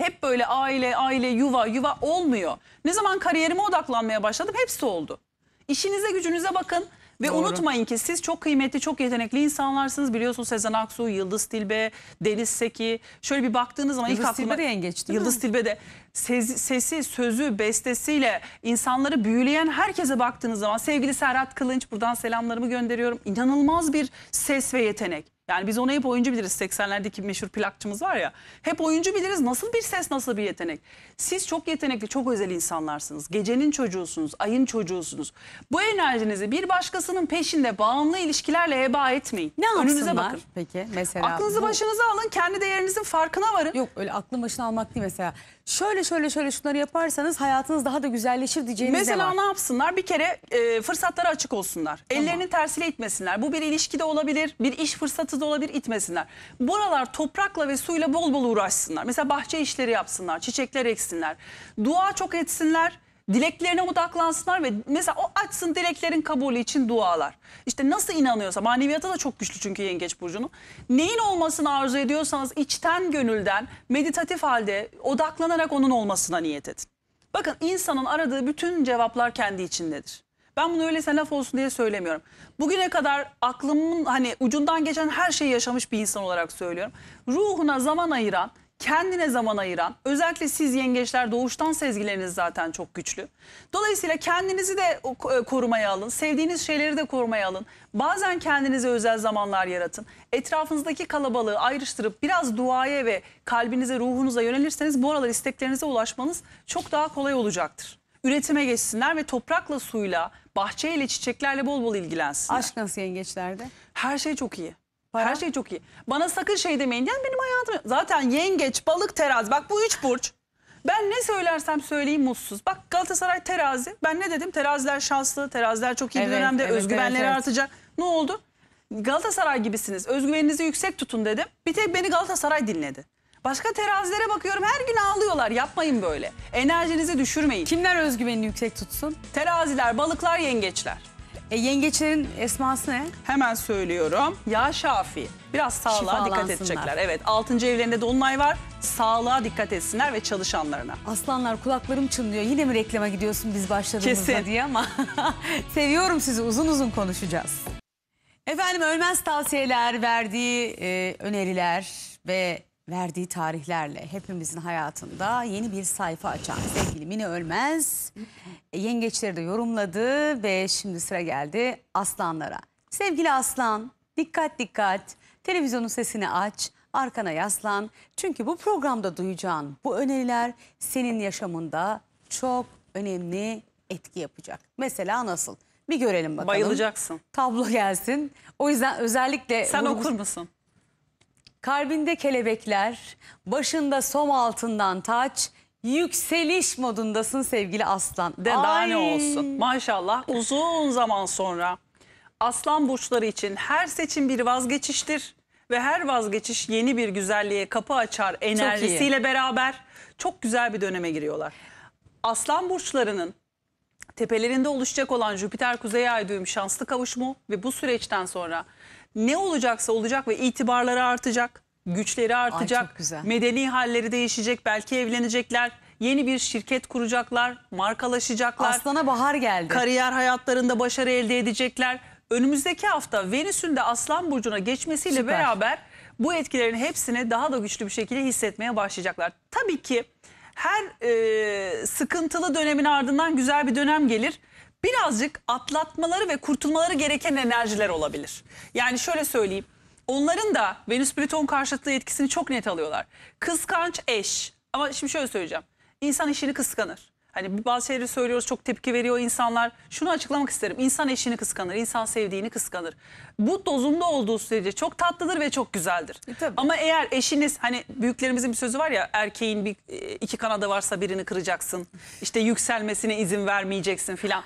Hep böyle aile, aile, yuva, yuva olmuyor. Ne zaman kariyerime odaklanmaya başladım hepsi oldu. İşinize gücünüze bakın. Ve Doğru. unutmayın ki siz çok kıymetli, çok yetenekli insanlarsınız. Biliyorsunuz Sezen Aksu, Yıldız Tilbe, Deniz Seki. Şöyle bir baktığınız zaman Yıldız ilk aklıma... Tilbe de yengeç değil Yıldız mi? Tilbe de ses, sesi, sözü, bestesiyle insanları büyüleyen herkese baktığınız zaman... Sevgili Serhat Kılınç, buradan selamlarımı gönderiyorum. İnanılmaz bir ses ve yetenek. Yani biz onu hep oyuncu biliriz. 80'lerdeki meşhur plakçımız var ya. Hep oyuncu biliriz. Nasıl bir ses, nasıl bir yetenek. Siz çok yetenekli, çok özel insanlarsınız. Gecenin çocuğusunuz, ayın çocuğusunuz. Bu enerjinizi bir başkasının peşinde bağımlı ilişkilerle heba etmeyin. Ne Önünüze bakın. peki mesela? Aklınızı bu- başınıza alın, kendi değerinizin farkına varın. Yok öyle aklın başına almak değil mesela şöyle şöyle şöyle şunları yaparsanız hayatınız daha da güzelleşir diyeceğiniz Mesela ne var? ne yapsınlar? Bir kere e, fırsatlara açık olsunlar. Tamam. Ellerini tersiyle itmesinler. Bu bir ilişki de olabilir, bir iş fırsatı da olabilir, itmesinler. Buralar toprakla ve suyla bol bol uğraşsınlar. Mesela bahçe işleri yapsınlar, çiçekler eksinler. Dua çok etsinler dileklerine odaklansınlar ve mesela o açsın dileklerin kabulü için dualar. İşte nasıl inanıyorsa maneviyata da çok güçlü çünkü yengeç burcunun. Neyin olmasını arzu ediyorsanız içten gönülden meditatif halde odaklanarak onun olmasına niyet edin. Bakın insanın aradığı bütün cevaplar kendi içindedir. Ben bunu öylese laf olsun diye söylemiyorum. Bugüne kadar aklımın hani ucundan geçen her şeyi yaşamış bir insan olarak söylüyorum. Ruhuna zaman ayıran, kendine zaman ayıran, özellikle siz yengeçler doğuştan sezgileriniz zaten çok güçlü. Dolayısıyla kendinizi de e, korumaya alın, sevdiğiniz şeyleri de korumaya alın. Bazen kendinize özel zamanlar yaratın. Etrafınızdaki kalabalığı ayrıştırıp biraz duaya ve kalbinize, ruhunuza yönelirseniz bu aralar isteklerinize ulaşmanız çok daha kolay olacaktır. Üretime geçsinler ve toprakla, suyla, bahçeyle, çiçeklerle bol bol ilgilensinler. Aşk nasıl yengeçlerde? Her şey çok iyi. Var her şey çok iyi. Bana sakın şey demeyin yani benim hayatım. Zaten yengeç, balık, terazi. Bak bu üç burç. Ben ne söylersem söyleyeyim mutsuz. Bak Galatasaray terazi. Ben ne dedim? Teraziler şanslı, teraziler çok iyi bir dönemde. evet, Özgüvenleri evet, evet. artacak. Ne oldu? Galatasaray gibisiniz. Özgüveninizi yüksek tutun dedim. Bir tek beni Galatasaray dinledi. Başka terazilere bakıyorum her gün ağlıyorlar. Yapmayın böyle. Enerjinizi düşürmeyin. Kimler özgüvenini yüksek tutsun? Teraziler, balıklar, yengeçler. E, yengeçlerin esması ne? Hemen söylüyorum. Ya Şafi. Biraz sağlığa dikkat edecekler. Evet 6. evlerinde dolunay var. Sağlığa dikkat etsinler ve çalışanlarına. Aslanlar kulaklarım çınlıyor. Yine mi reklama gidiyorsun biz başladığımızda Kesin. diye ama seviyorum sizi uzun uzun konuşacağız. Efendim ölmez tavsiyeler, verdiği e, öneriler ve verdiği tarihlerle hepimizin hayatında yeni bir sayfa açan sevgili Mine Ölmez yengeçleri de yorumladı ve şimdi sıra geldi aslanlara. Sevgili aslan dikkat dikkat televizyonun sesini aç arkana yaslan çünkü bu programda duyacağın bu öneriler senin yaşamında çok önemli etki yapacak. Mesela nasıl? Bir görelim bakalım. Bayılacaksın. Tablo gelsin. O yüzden özellikle... Sen okur musun? Kalbinde kelebekler, başında som altından taç, yükseliş modundasın sevgili Aslan. De daha ne olsun. Maşallah uzun zaman sonra Aslan burçları için her seçim bir vazgeçiştir ve her vazgeçiş yeni bir güzelliğe kapı açar enerjisiyle beraber çok güzel bir döneme giriyorlar. Aslan burçlarının tepelerinde oluşacak olan Jüpiter Kuzey Ay düğüm şanslı kavuşumu ve bu süreçten sonra ne olacaksa olacak ve itibarları artacak, güçleri artacak, Ay, güzel. medeni halleri değişecek, belki evlenecekler. Yeni bir şirket kuracaklar, markalaşacaklar. Aslana bahar geldi. Kariyer hayatlarında başarı elde edecekler. Önümüzdeki hafta Venüs'ün de Aslan Burcu'na geçmesiyle Süper. beraber bu etkilerin hepsini daha da güçlü bir şekilde hissetmeye başlayacaklar. Tabii ki her e, sıkıntılı dönemin ardından güzel bir dönem gelir birazcık atlatmaları ve kurtulmaları gereken enerjiler olabilir. Yani şöyle söyleyeyim. Onların da Venüs Plüton karşıtlığı etkisini çok net alıyorlar. Kıskanç eş. Ama şimdi şöyle söyleyeceğim. İnsan eşini kıskanır. Hani bazı şeyleri söylüyoruz çok tepki veriyor insanlar. Şunu açıklamak isterim. İnsan eşini kıskanır, insan sevdiğini kıskanır. Bu dozunda olduğu sürece çok tatlıdır ve çok güzeldir. E, tabii. Ama eğer eşiniz hani büyüklerimizin bir sözü var ya erkeğin bir e, iki kanadı varsa birini kıracaksın. İşte yükselmesine izin vermeyeceksin filan.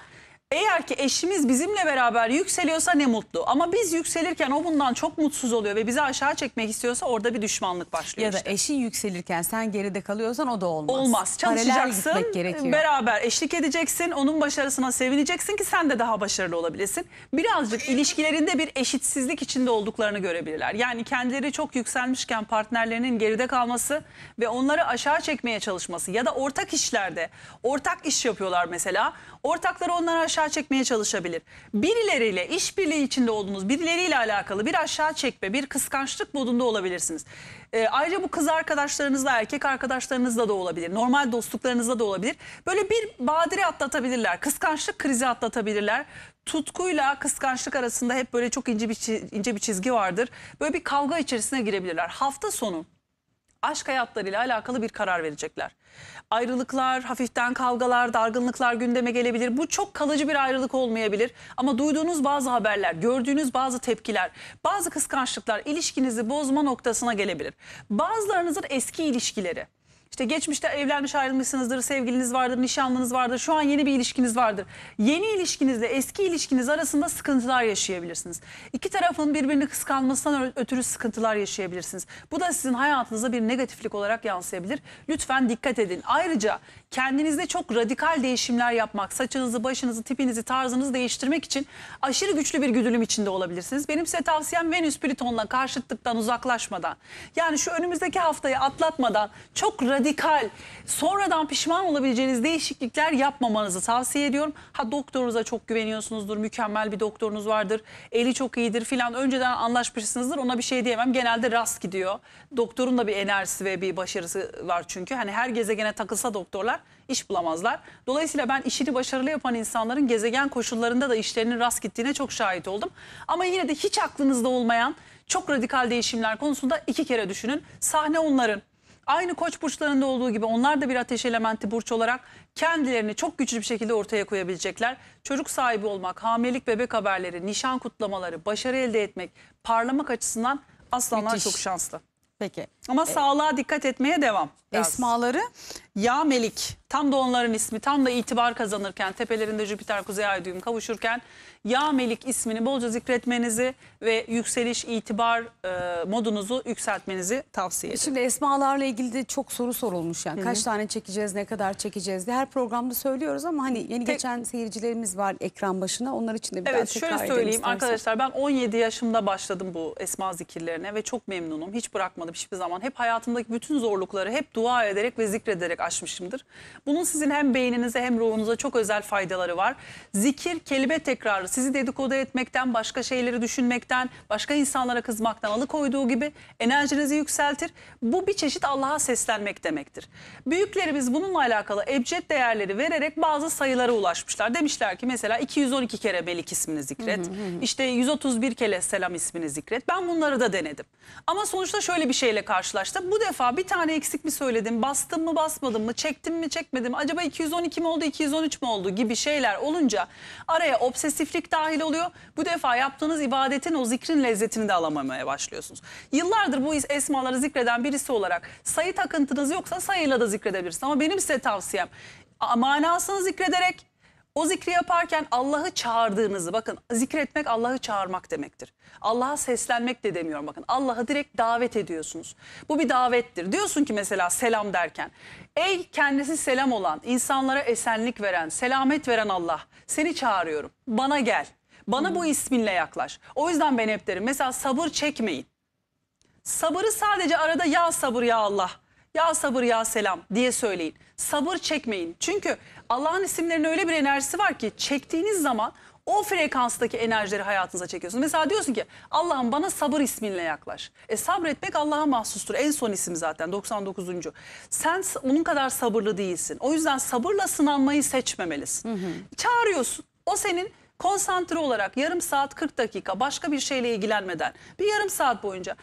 Eğer ki eşimiz bizimle beraber yükseliyorsa ne mutlu. Ama biz yükselirken o bundan çok mutsuz oluyor ve bizi aşağı çekmek istiyorsa orada bir düşmanlık başlıyor Ya da işte. eşin yükselirken sen geride kalıyorsan o da olmaz. Olmaz. Paralel Çalışacaksın. gerekiyor. Beraber eşlik edeceksin. Onun başarısına sevineceksin ki sen de daha başarılı olabilirsin. Birazcık ilişkilerinde bir eşitsizlik içinde olduklarını görebilirler. Yani kendileri çok yükselmişken partnerlerinin geride kalması ve onları aşağı çekmeye çalışması ya da ortak işlerde ortak iş yapıyorlar mesela. Ortakları onları aşağı çekmeye çalışabilir. Birileriyle işbirliği içinde olduğunuz birileriyle alakalı bir aşağı çekme, bir kıskançlık modunda olabilirsiniz. E, ayrıca bu kız arkadaşlarınızla, erkek arkadaşlarınızla da olabilir. Normal dostluklarınızla da olabilir. Böyle bir badire atlatabilirler. Kıskançlık krizi atlatabilirler tutkuyla kıskançlık arasında hep böyle çok ince bir, ince bir çizgi vardır. Böyle bir kavga içerisine girebilirler. Hafta sonu aşk hayatlarıyla alakalı bir karar verecekler. Ayrılıklar, hafiften kavgalar, dargınlıklar gündeme gelebilir. Bu çok kalıcı bir ayrılık olmayabilir. Ama duyduğunuz bazı haberler, gördüğünüz bazı tepkiler, bazı kıskançlıklar ilişkinizi bozma noktasına gelebilir. Bazılarınızın eski ilişkileri, işte geçmişte evlenmiş ayrılmışsınızdır, sevgiliniz vardır, nişanlınız vardır, şu an yeni bir ilişkiniz vardır. Yeni ilişkinizle eski ilişkiniz arasında sıkıntılar yaşayabilirsiniz. İki tarafın birbirini kıskanmasından ötürü sıkıntılar yaşayabilirsiniz. Bu da sizin hayatınıza bir negatiflik olarak yansıyabilir. Lütfen dikkat edin. Ayrıca kendinizde çok radikal değişimler yapmak, saçınızı, başınızı, tipinizi, tarzınızı değiştirmek için aşırı güçlü bir güdülüm içinde olabilirsiniz. Benim size tavsiyem Venüs Plüton'la karşıtlıktan uzaklaşmadan, yani şu önümüzdeki haftayı atlatmadan çok radikal, sonradan pişman olabileceğiniz değişiklikler yapmamanızı tavsiye ediyorum. Ha doktorunuza çok güveniyorsunuzdur, mükemmel bir doktorunuz vardır, eli çok iyidir filan önceden anlaşmışsınızdır ona bir şey diyemem. Genelde rast gidiyor. Doktorun da bir enerjisi ve bir başarısı var çünkü. Hani her gezegene takılsa doktorlar iş bulamazlar. Dolayısıyla ben işini başarılı yapan insanların gezegen koşullarında da işlerinin rast gittiğine çok şahit oldum. Ama yine de hiç aklınızda olmayan çok radikal değişimler konusunda iki kere düşünün. Sahne onların. Aynı koç burçlarında olduğu gibi onlar da bir ateş elementi burç olarak kendilerini çok güçlü bir şekilde ortaya koyabilecekler. Çocuk sahibi olmak, hamilelik bebek haberleri, nişan kutlamaları, başarı elde etmek, parlamak açısından aslanlar Müthiş. çok şanslı. Peki. Ama ee, sağlığa dikkat etmeye devam. Esmaları? Ya Melik tam da onların ismi tam da itibar kazanırken tepelerinde Jüpiter Kuzey Ay düğüm kavuşurken Ya Melik ismini bolca zikretmenizi ve yükseliş itibar e, modunuzu yükseltmenizi tavsiye ederim. Şimdi esmalarla ilgili de çok soru sorulmuş yani Hı -hı. kaç tane çekeceğiz ne kadar çekeceğiz diye her programda söylüyoruz ama hani yeni Tek... geçen seyircilerimiz var ekran başına onlar için de bir evet, şöyle söyleyeyim arkadaşlar ben 17 yaşımda başladım bu esma zikirlerine ve çok memnunum hiç bırakmadım hiçbir zaman hep hayatımdaki bütün zorlukları hep dua ederek ve zikrederek aşmışımdır. Bunun sizin hem beyninize hem ruhunuza çok özel faydaları var. Zikir, kelime tekrarı sizi dedikodu etmekten, başka şeyleri düşünmekten, başka insanlara kızmaktan alıkoyduğu gibi enerjinizi yükseltir. Bu bir çeşit Allah'a seslenmek demektir. Büyüklerimiz bununla alakalı ebced değerleri vererek bazı sayılara ulaşmışlar. Demişler ki mesela 212 kere Melik ismini zikret. işte 131 kere Selam ismini zikret. Ben bunları da denedim. Ama sonuçta şöyle bir şeyle karşılaştım. Bu defa bir tane eksik mi söyledim, bastım mı basmadım mı, çektim mi çekmedim etmedim. Acaba 212 mi oldu 213 mi oldu gibi şeyler olunca araya obsesiflik dahil oluyor. Bu defa yaptığınız ibadetin o zikrin lezzetini de alamamaya başlıyorsunuz. Yıllardır bu esmaları zikreden birisi olarak sayı takıntınız yoksa sayıyla da zikredebilirsiniz. Ama benim size tavsiyem manasını zikrederek o zikri yaparken Allah'ı çağırdığınızı bakın zikretmek Allah'ı çağırmak demektir. Allah'a seslenmek de demiyorum bakın. Allah'ı direkt davet ediyorsunuz. Bu bir davettir. Diyorsun ki mesela selam derken. Ey kendisi selam olan, insanlara esenlik veren, selamet veren Allah seni çağırıyorum. Bana gel. Bana hmm. bu isminle yaklaş. O yüzden ben hep derim mesela sabır çekmeyin. Sabırı sadece arada ya sabır ya Allah ya sabır ya selam diye söyleyin. Sabır çekmeyin. Çünkü Allah'ın isimlerinin öyle bir enerjisi var ki çektiğiniz zaman o frekanstaki enerjileri hayatınıza çekiyorsunuz. Mesela diyorsun ki Allah'ım bana sabır isminle yaklaş. E sabretmek Allah'a mahsustur. En son isim zaten 99. Sen onun kadar sabırlı değilsin. O yüzden sabırla sınanmayı seçmemelisin. Hı hı. Çağırıyorsun. O senin konsantre olarak yarım saat 40 dakika başka bir şeyle ilgilenmeden bir yarım saat boyunca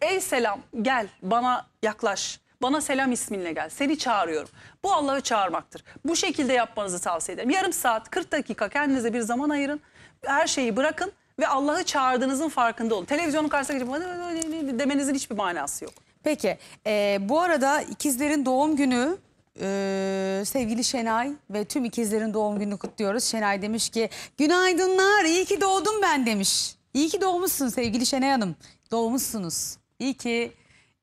ey selam gel bana yaklaş bana selam isminle gel. Seni çağırıyorum. Bu Allah'ı çağırmaktır. Bu şekilde yapmanızı tavsiye ederim. Yarım saat, 40 dakika kendinize bir zaman ayırın. Her şeyi bırakın ve Allah'ı çağırdığınızın farkında olun. Televizyonun karşısına geçip demenizin hiçbir manası yok. Peki e, bu arada ikizlerin doğum günü ee, sevgili Şenay ve tüm ikizlerin doğum günü kutluyoruz. Şenay demiş ki günaydınlar iyi ki doğdum ben demiş. İyi ki doğmuşsun sevgili Şenay Hanım. Doğmuşsunuz. İyi ki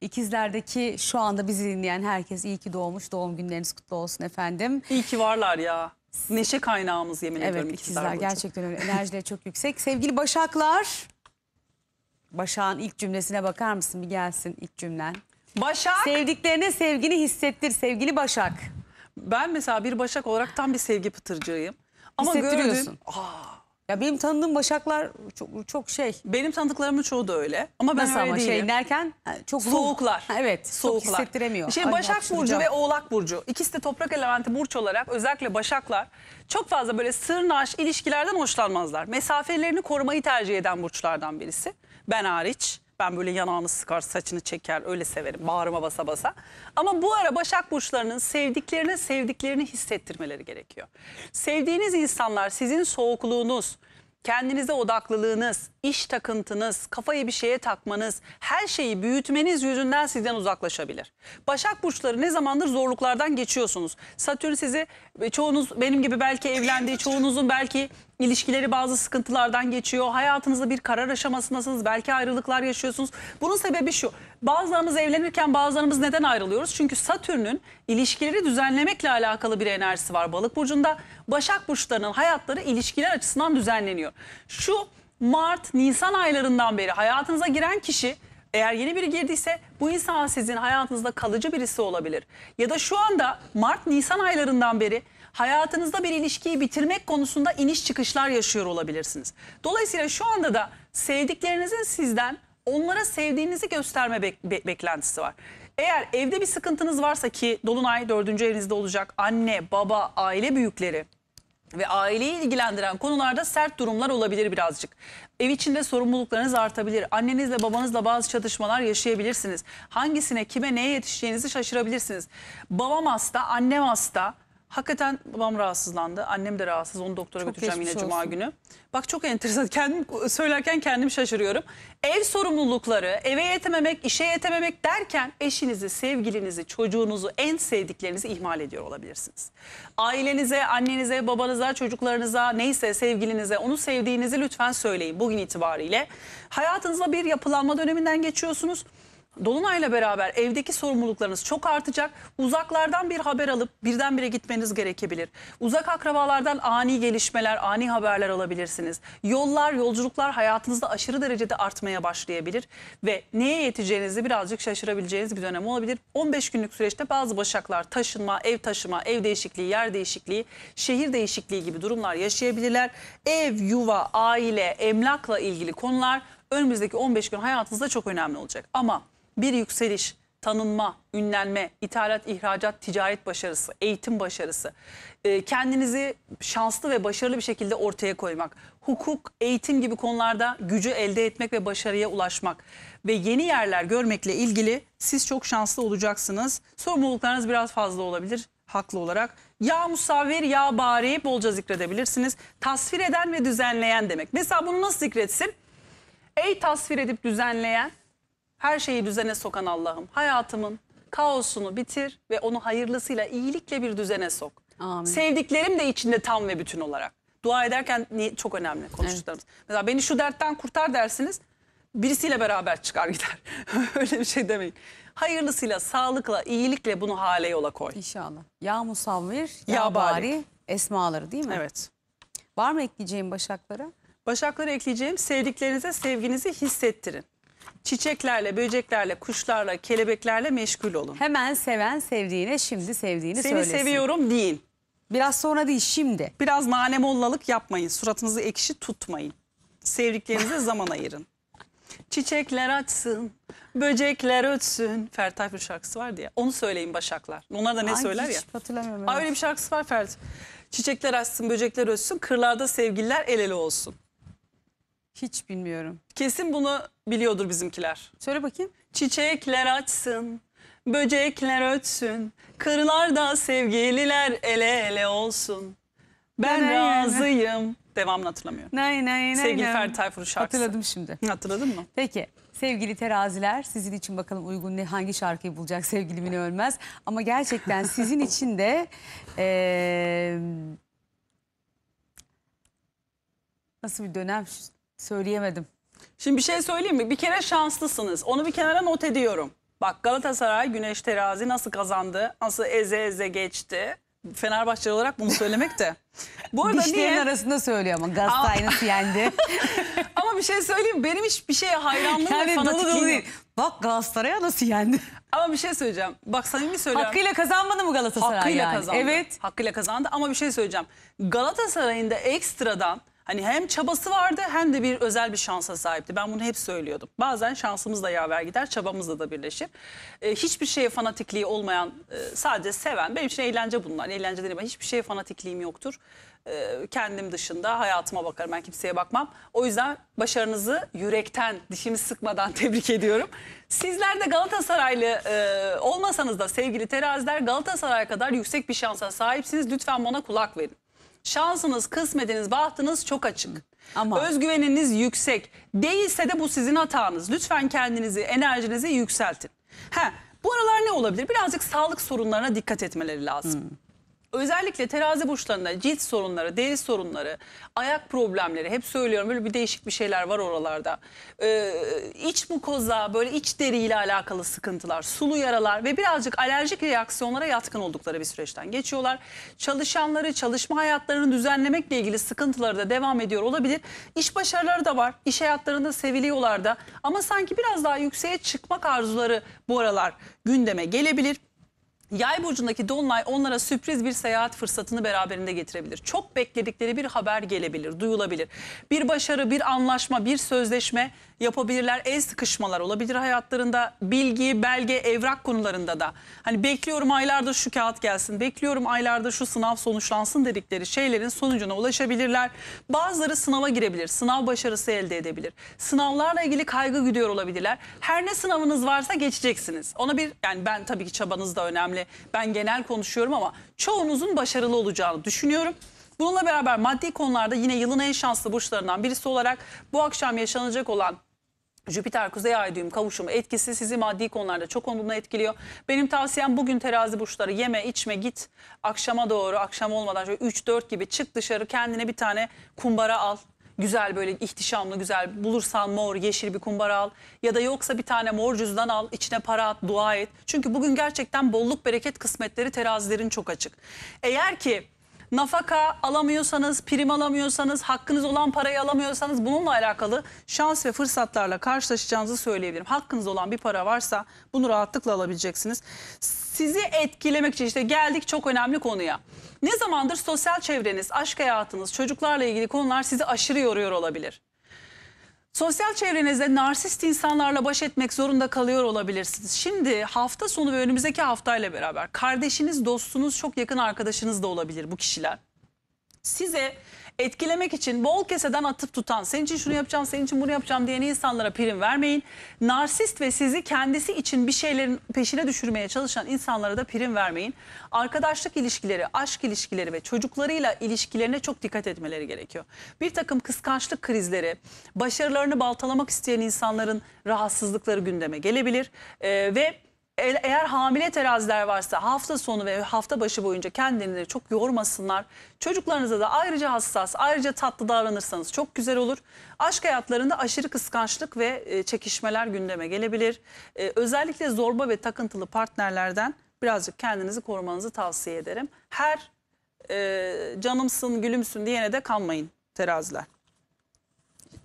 İkizlerdeki şu anda bizi dinleyen herkes iyi ki doğmuş. Doğum günleriniz kutlu olsun efendim. İyi ki varlar ya. Neşe kaynağımız yemin evet, ediyorum ikizler. ikizler gerçekten öyle. Enerjileri çok yüksek. Sevgili Başaklar. Başak'ın ilk cümlesine bakar mısın? Bir gelsin ilk cümlen. Başak. Sevdiklerine sevgini hissettir sevgili Başak. Ben mesela bir Başak olarak tam bir sevgi pıtırcığıyım. Ama gördüm. Aa, ya benim tanıdığım başaklar çok, çok şey. Benim tanıdıklarımın çoğu da öyle. Ama ben Nasıl öyle ama şey değilim. şey derken? çok soğuklar. Ha, evet. Soğuklar. Çok hissettiremiyor. Şey Ay, Başak burcu ve Oğlak burcu. İkisi de toprak elementi burç olarak özellikle Başaklar çok fazla böyle sırnaş ilişkilerden hoşlanmazlar. Mesafelerini korumayı tercih eden burçlardan birisi. Ben hariç. Ben böyle yanağını sıkar, saçını çeker, öyle severim. Bağrıma basa basa. Ama bu ara Başak Burçlarının sevdiklerine sevdiklerini hissettirmeleri gerekiyor. Sevdiğiniz insanlar sizin soğukluğunuz, kendinize odaklılığınız, iş takıntınız, kafayı bir şeye takmanız, her şeyi büyütmeniz yüzünden sizden uzaklaşabilir. Başak burçları ne zamandır zorluklardan geçiyorsunuz. Satürn sizi e, çoğunuz benim gibi belki evlendiği, çoğunuzun belki ilişkileri bazı sıkıntılardan geçiyor. Hayatınızda bir karar aşamasındasınız. Belki ayrılıklar yaşıyorsunuz. Bunun sebebi şu. Bazılarımız evlenirken bazılarımız neden ayrılıyoruz? Çünkü Satürn'ün ilişkileri düzenlemekle alakalı bir enerjisi var Balık burcunda. Başak burçlarının hayatları ilişkiler açısından düzenleniyor. Şu Mart, Nisan aylarından beri hayatınıza giren kişi eğer yeni biri girdiyse bu insan sizin hayatınızda kalıcı birisi olabilir. Ya da şu anda Mart, Nisan aylarından beri hayatınızda bir ilişkiyi bitirmek konusunda iniş çıkışlar yaşıyor olabilirsiniz. Dolayısıyla şu anda da sevdiklerinizin sizden onlara sevdiğinizi gösterme bek be beklentisi var. Eğer evde bir sıkıntınız varsa ki Dolunay dördüncü evinizde olacak anne, baba, aile büyükleri ve aileyi ilgilendiren konularda sert durumlar olabilir birazcık. Ev içinde sorumluluklarınız artabilir. Annenizle babanızla bazı çatışmalar yaşayabilirsiniz. Hangisine kime neye yetişeceğinizi şaşırabilirsiniz. Babam hasta, annem hasta Hakikaten babam rahatsızlandı. Annem de rahatsız. Onu doktora çok götüreceğim yine cuma olsun. günü. Bak çok enteresan. Kendim söylerken kendim şaşırıyorum. Ev sorumlulukları, eve yetememek, işe yetememek derken eşinizi, sevgilinizi, çocuğunuzu, en sevdiklerinizi ihmal ediyor olabilirsiniz. Ailenize, annenize, babanıza, çocuklarınıza, neyse sevgilinize, onu sevdiğinizi lütfen söyleyin bugün itibariyle. Hayatınızda bir yapılanma döneminden geçiyorsunuz. Dolunay'la beraber evdeki sorumluluklarınız çok artacak. Uzaklardan bir haber alıp birdenbire gitmeniz gerekebilir. Uzak akrabalardan ani gelişmeler, ani haberler alabilirsiniz. Yollar, yolculuklar hayatınızda aşırı derecede artmaya başlayabilir. Ve neye yeteceğinizi birazcık şaşırabileceğiniz bir dönem olabilir. 15 günlük süreçte bazı başaklar taşınma, ev taşıma, ev değişikliği, yer değişikliği, şehir değişikliği gibi durumlar yaşayabilirler. Ev, yuva, aile, emlakla ilgili konular önümüzdeki 15 gün hayatınızda çok önemli olacak. Ama bir yükseliş, tanınma, ünlenme, ithalat, ihracat, ticaret başarısı, eğitim başarısı, ee, kendinizi şanslı ve başarılı bir şekilde ortaya koymak, hukuk, eğitim gibi konularda gücü elde etmek ve başarıya ulaşmak ve yeni yerler görmekle ilgili siz çok şanslı olacaksınız. Sorumluluklarınız biraz fazla olabilir haklı olarak. Ya musavir ya bari bolca zikredebilirsiniz. Tasvir eden ve düzenleyen demek. Mesela bunu nasıl zikretsin? Ey tasvir edip düzenleyen her şeyi düzene sokan Allah'ım hayatımın kaosunu bitir ve onu hayırlısıyla iyilikle bir düzene sok. Amin. Sevdiklerim de içinde tam ve bütün olarak. Dua ederken çok önemli konuştuklarımız. Evet. Mesela beni şu dertten kurtar dersiniz birisiyle beraber çıkar gider. Öyle bir şey demeyin. Hayırlısıyla, sağlıkla, iyilikle bunu hale yola koy. İnşallah. Ya musavvir, ya, ya bari. bari esmaları değil mi? Evet. Var mı ekleyeceğim başaklara? Başakları ekleyeceğim sevdiklerinize sevginizi hissettirin. Çiçeklerle, böceklerle, kuşlarla, kelebeklerle meşgul olun. Hemen seven sevdiğine şimdi sevdiğini Seni söylesin. seviyorum deyin. Biraz sonra değil şimdi. Biraz nanemollalık yapmayın. Suratınızı ekşi tutmayın. Sevdiklerinize zaman ayırın. Çiçekler açsın, böcekler ötsün. Ferdi bir şarkısı vardı ya. Onu söyleyin başaklar. Onlar da ne Ay, söyler hiç ya? hatırlamıyorum. Aa, öyle bir şarkısı var Ferdi. Çiçekler açsın, böcekler ötsün. Kırlarda sevgililer el ele olsun. Hiç bilmiyorum. Kesin bunu biliyordur bizimkiler. Söyle bakayım. Çiçekler açsın, böcekler ötsün, kırlarda sevgililer ele ele olsun. Ben Ney, razıyım. Yani. Devamını hatırlamıyorum. Nay nay ne? Sevgili Ferdi Tayfur şarkısı. Hatırladım şimdi. Hatırladın mı? Peki. Sevgili teraziler sizin için bakalım uygun ne hangi şarkıyı bulacak sevgilimin Ölmez. Ama gerçekten sizin için de e, nasıl bir dönem söyleyemedim. Şimdi bir şey söyleyeyim mi? Bir kere şanslısınız. Onu bir kenara not ediyorum. Bak Galatasaray Güneş Terazi nasıl kazandı? Nasıl eze eze geçti? Fenerbahçeli olarak bunu söylemek de. Bu arada Dişlerin niye? arasında söylüyor ama Galatasaray nasıl yendi? ama bir şey söyleyeyim benim hiç bir şeye hayranlığım yani ve fanatikliğim. Dolu değil. Bak Galatasaray'a nasıl yendi? Ama bir şey söyleyeceğim. Bak samimi söylüyorum. Hakkıyla kazanmadı mı Galatasaray Hakkıyla yani? kazandı. Evet. Hakkıyla kazandı ama bir şey söyleyeceğim. Galatasaray'ın da ekstradan Hani hem çabası vardı hem de bir özel bir şansa sahipti. Ben bunu hep söylüyordum. Bazen şansımız da yaver gider, çabamızla da birleşir. E, hiçbir şeye fanatikliği olmayan, e, sadece seven. Benim için eğlence bunlar. Eğlence denemem. Hiçbir şeye fanatikliğim yoktur. E, kendim dışında hayatıma bakarım. Ben kimseye bakmam. O yüzden başarınızı yürekten, dişimi sıkmadan tebrik ediyorum. Sizler de Galatasaraylı e, olmasanız da sevgili teraziler Galatasaray kadar yüksek bir şansa sahipsiniz. Lütfen bana kulak verin. Şansınız, kısmetiniz, bahtınız çok açık. Ama Özgüveniniz yüksek. Değilse de bu sizin hatanız. Lütfen kendinizi, enerjinizi yükseltin. Ha, bu aralar ne olabilir? Birazcık sağlık sorunlarına dikkat etmeleri lazım. Hmm özellikle terazi burçlarında cilt sorunları, deri sorunları, ayak problemleri hep söylüyorum böyle bir değişik bir şeyler var oralarda. Ee, iç mukoza böyle iç deri ile alakalı sıkıntılar, sulu yaralar ve birazcık alerjik reaksiyonlara yatkın oldukları bir süreçten geçiyorlar. Çalışanları, çalışma hayatlarını düzenlemekle ilgili sıkıntıları da devam ediyor olabilir. İş başarıları da var, iş hayatlarında seviliyorlar da ama sanki biraz daha yükseğe çıkmak arzuları bu aralar gündeme gelebilir. Yay burcundaki dolunay onlara sürpriz bir seyahat fırsatını beraberinde getirebilir. Çok bekledikleri bir haber gelebilir, duyulabilir. Bir başarı, bir anlaşma, bir sözleşme yapabilirler. El sıkışmalar olabilir hayatlarında. Bilgi, belge, evrak konularında da. Hani bekliyorum aylarda şu kağıt gelsin, bekliyorum aylarda şu sınav sonuçlansın dedikleri şeylerin sonucuna ulaşabilirler. Bazıları sınava girebilir, sınav başarısı elde edebilir. Sınavlarla ilgili kaygı gidiyor olabilirler. Her ne sınavınız varsa geçeceksiniz. Ona bir yani ben tabii ki çabanız da önemli önemli. Ben genel konuşuyorum ama çoğunuzun başarılı olacağını düşünüyorum. Bununla beraber maddi konularda yine yılın en şanslı burçlarından birisi olarak bu akşam yaşanacak olan Jüpiter kuzey ay düğüm kavuşumu etkisi sizi maddi konularda çok olumlu etkiliyor. Benim tavsiyem bugün terazi burçları yeme içme git akşama doğru akşam olmadan 3-4 gibi çık dışarı kendine bir tane kumbara al güzel böyle ihtişamlı güzel bulursan mor yeşil bir kumbara al ya da yoksa bir tane mor cüzdan al içine para at dua et. Çünkü bugün gerçekten bolluk bereket kısmetleri terazilerin çok açık. Eğer ki nafaka alamıyorsanız, prim alamıyorsanız, hakkınız olan parayı alamıyorsanız bununla alakalı şans ve fırsatlarla karşılaşacağınızı söyleyebilirim. Hakkınız olan bir para varsa bunu rahatlıkla alabileceksiniz. Sizi etkilemek için işte geldik çok önemli konuya. Ne zamandır sosyal çevreniz, aşk hayatınız, çocuklarla ilgili konular sizi aşırı yoruyor olabilir. Sosyal çevrenizde narsist insanlarla baş etmek zorunda kalıyor olabilirsiniz. Şimdi hafta sonu ve önümüzdeki haftayla beraber kardeşiniz, dostunuz, çok yakın arkadaşınız da olabilir bu kişiler. Size etkilemek için bol keseden atıp tutan, senin için şunu yapacağım, senin için bunu yapacağım diyen insanlara prim vermeyin. Narsist ve sizi kendisi için bir şeylerin peşine düşürmeye çalışan insanlara da prim vermeyin. Arkadaşlık ilişkileri, aşk ilişkileri ve çocuklarıyla ilişkilerine çok dikkat etmeleri gerekiyor. Bir takım kıskançlık krizleri, başarılarını baltalamak isteyen insanların rahatsızlıkları gündeme gelebilir ee, ve eğer hamile teraziler varsa hafta sonu ve hafta başı boyunca kendilerini çok yormasınlar. Çocuklarınıza da ayrıca hassas, ayrıca tatlı davranırsanız çok güzel olur. Aşk hayatlarında aşırı kıskançlık ve e, çekişmeler gündeme gelebilir. E, özellikle zorba ve takıntılı partnerlerden birazcık kendinizi korumanızı tavsiye ederim. Her e, canımsın, gülümsün diyene de kanmayın teraziler.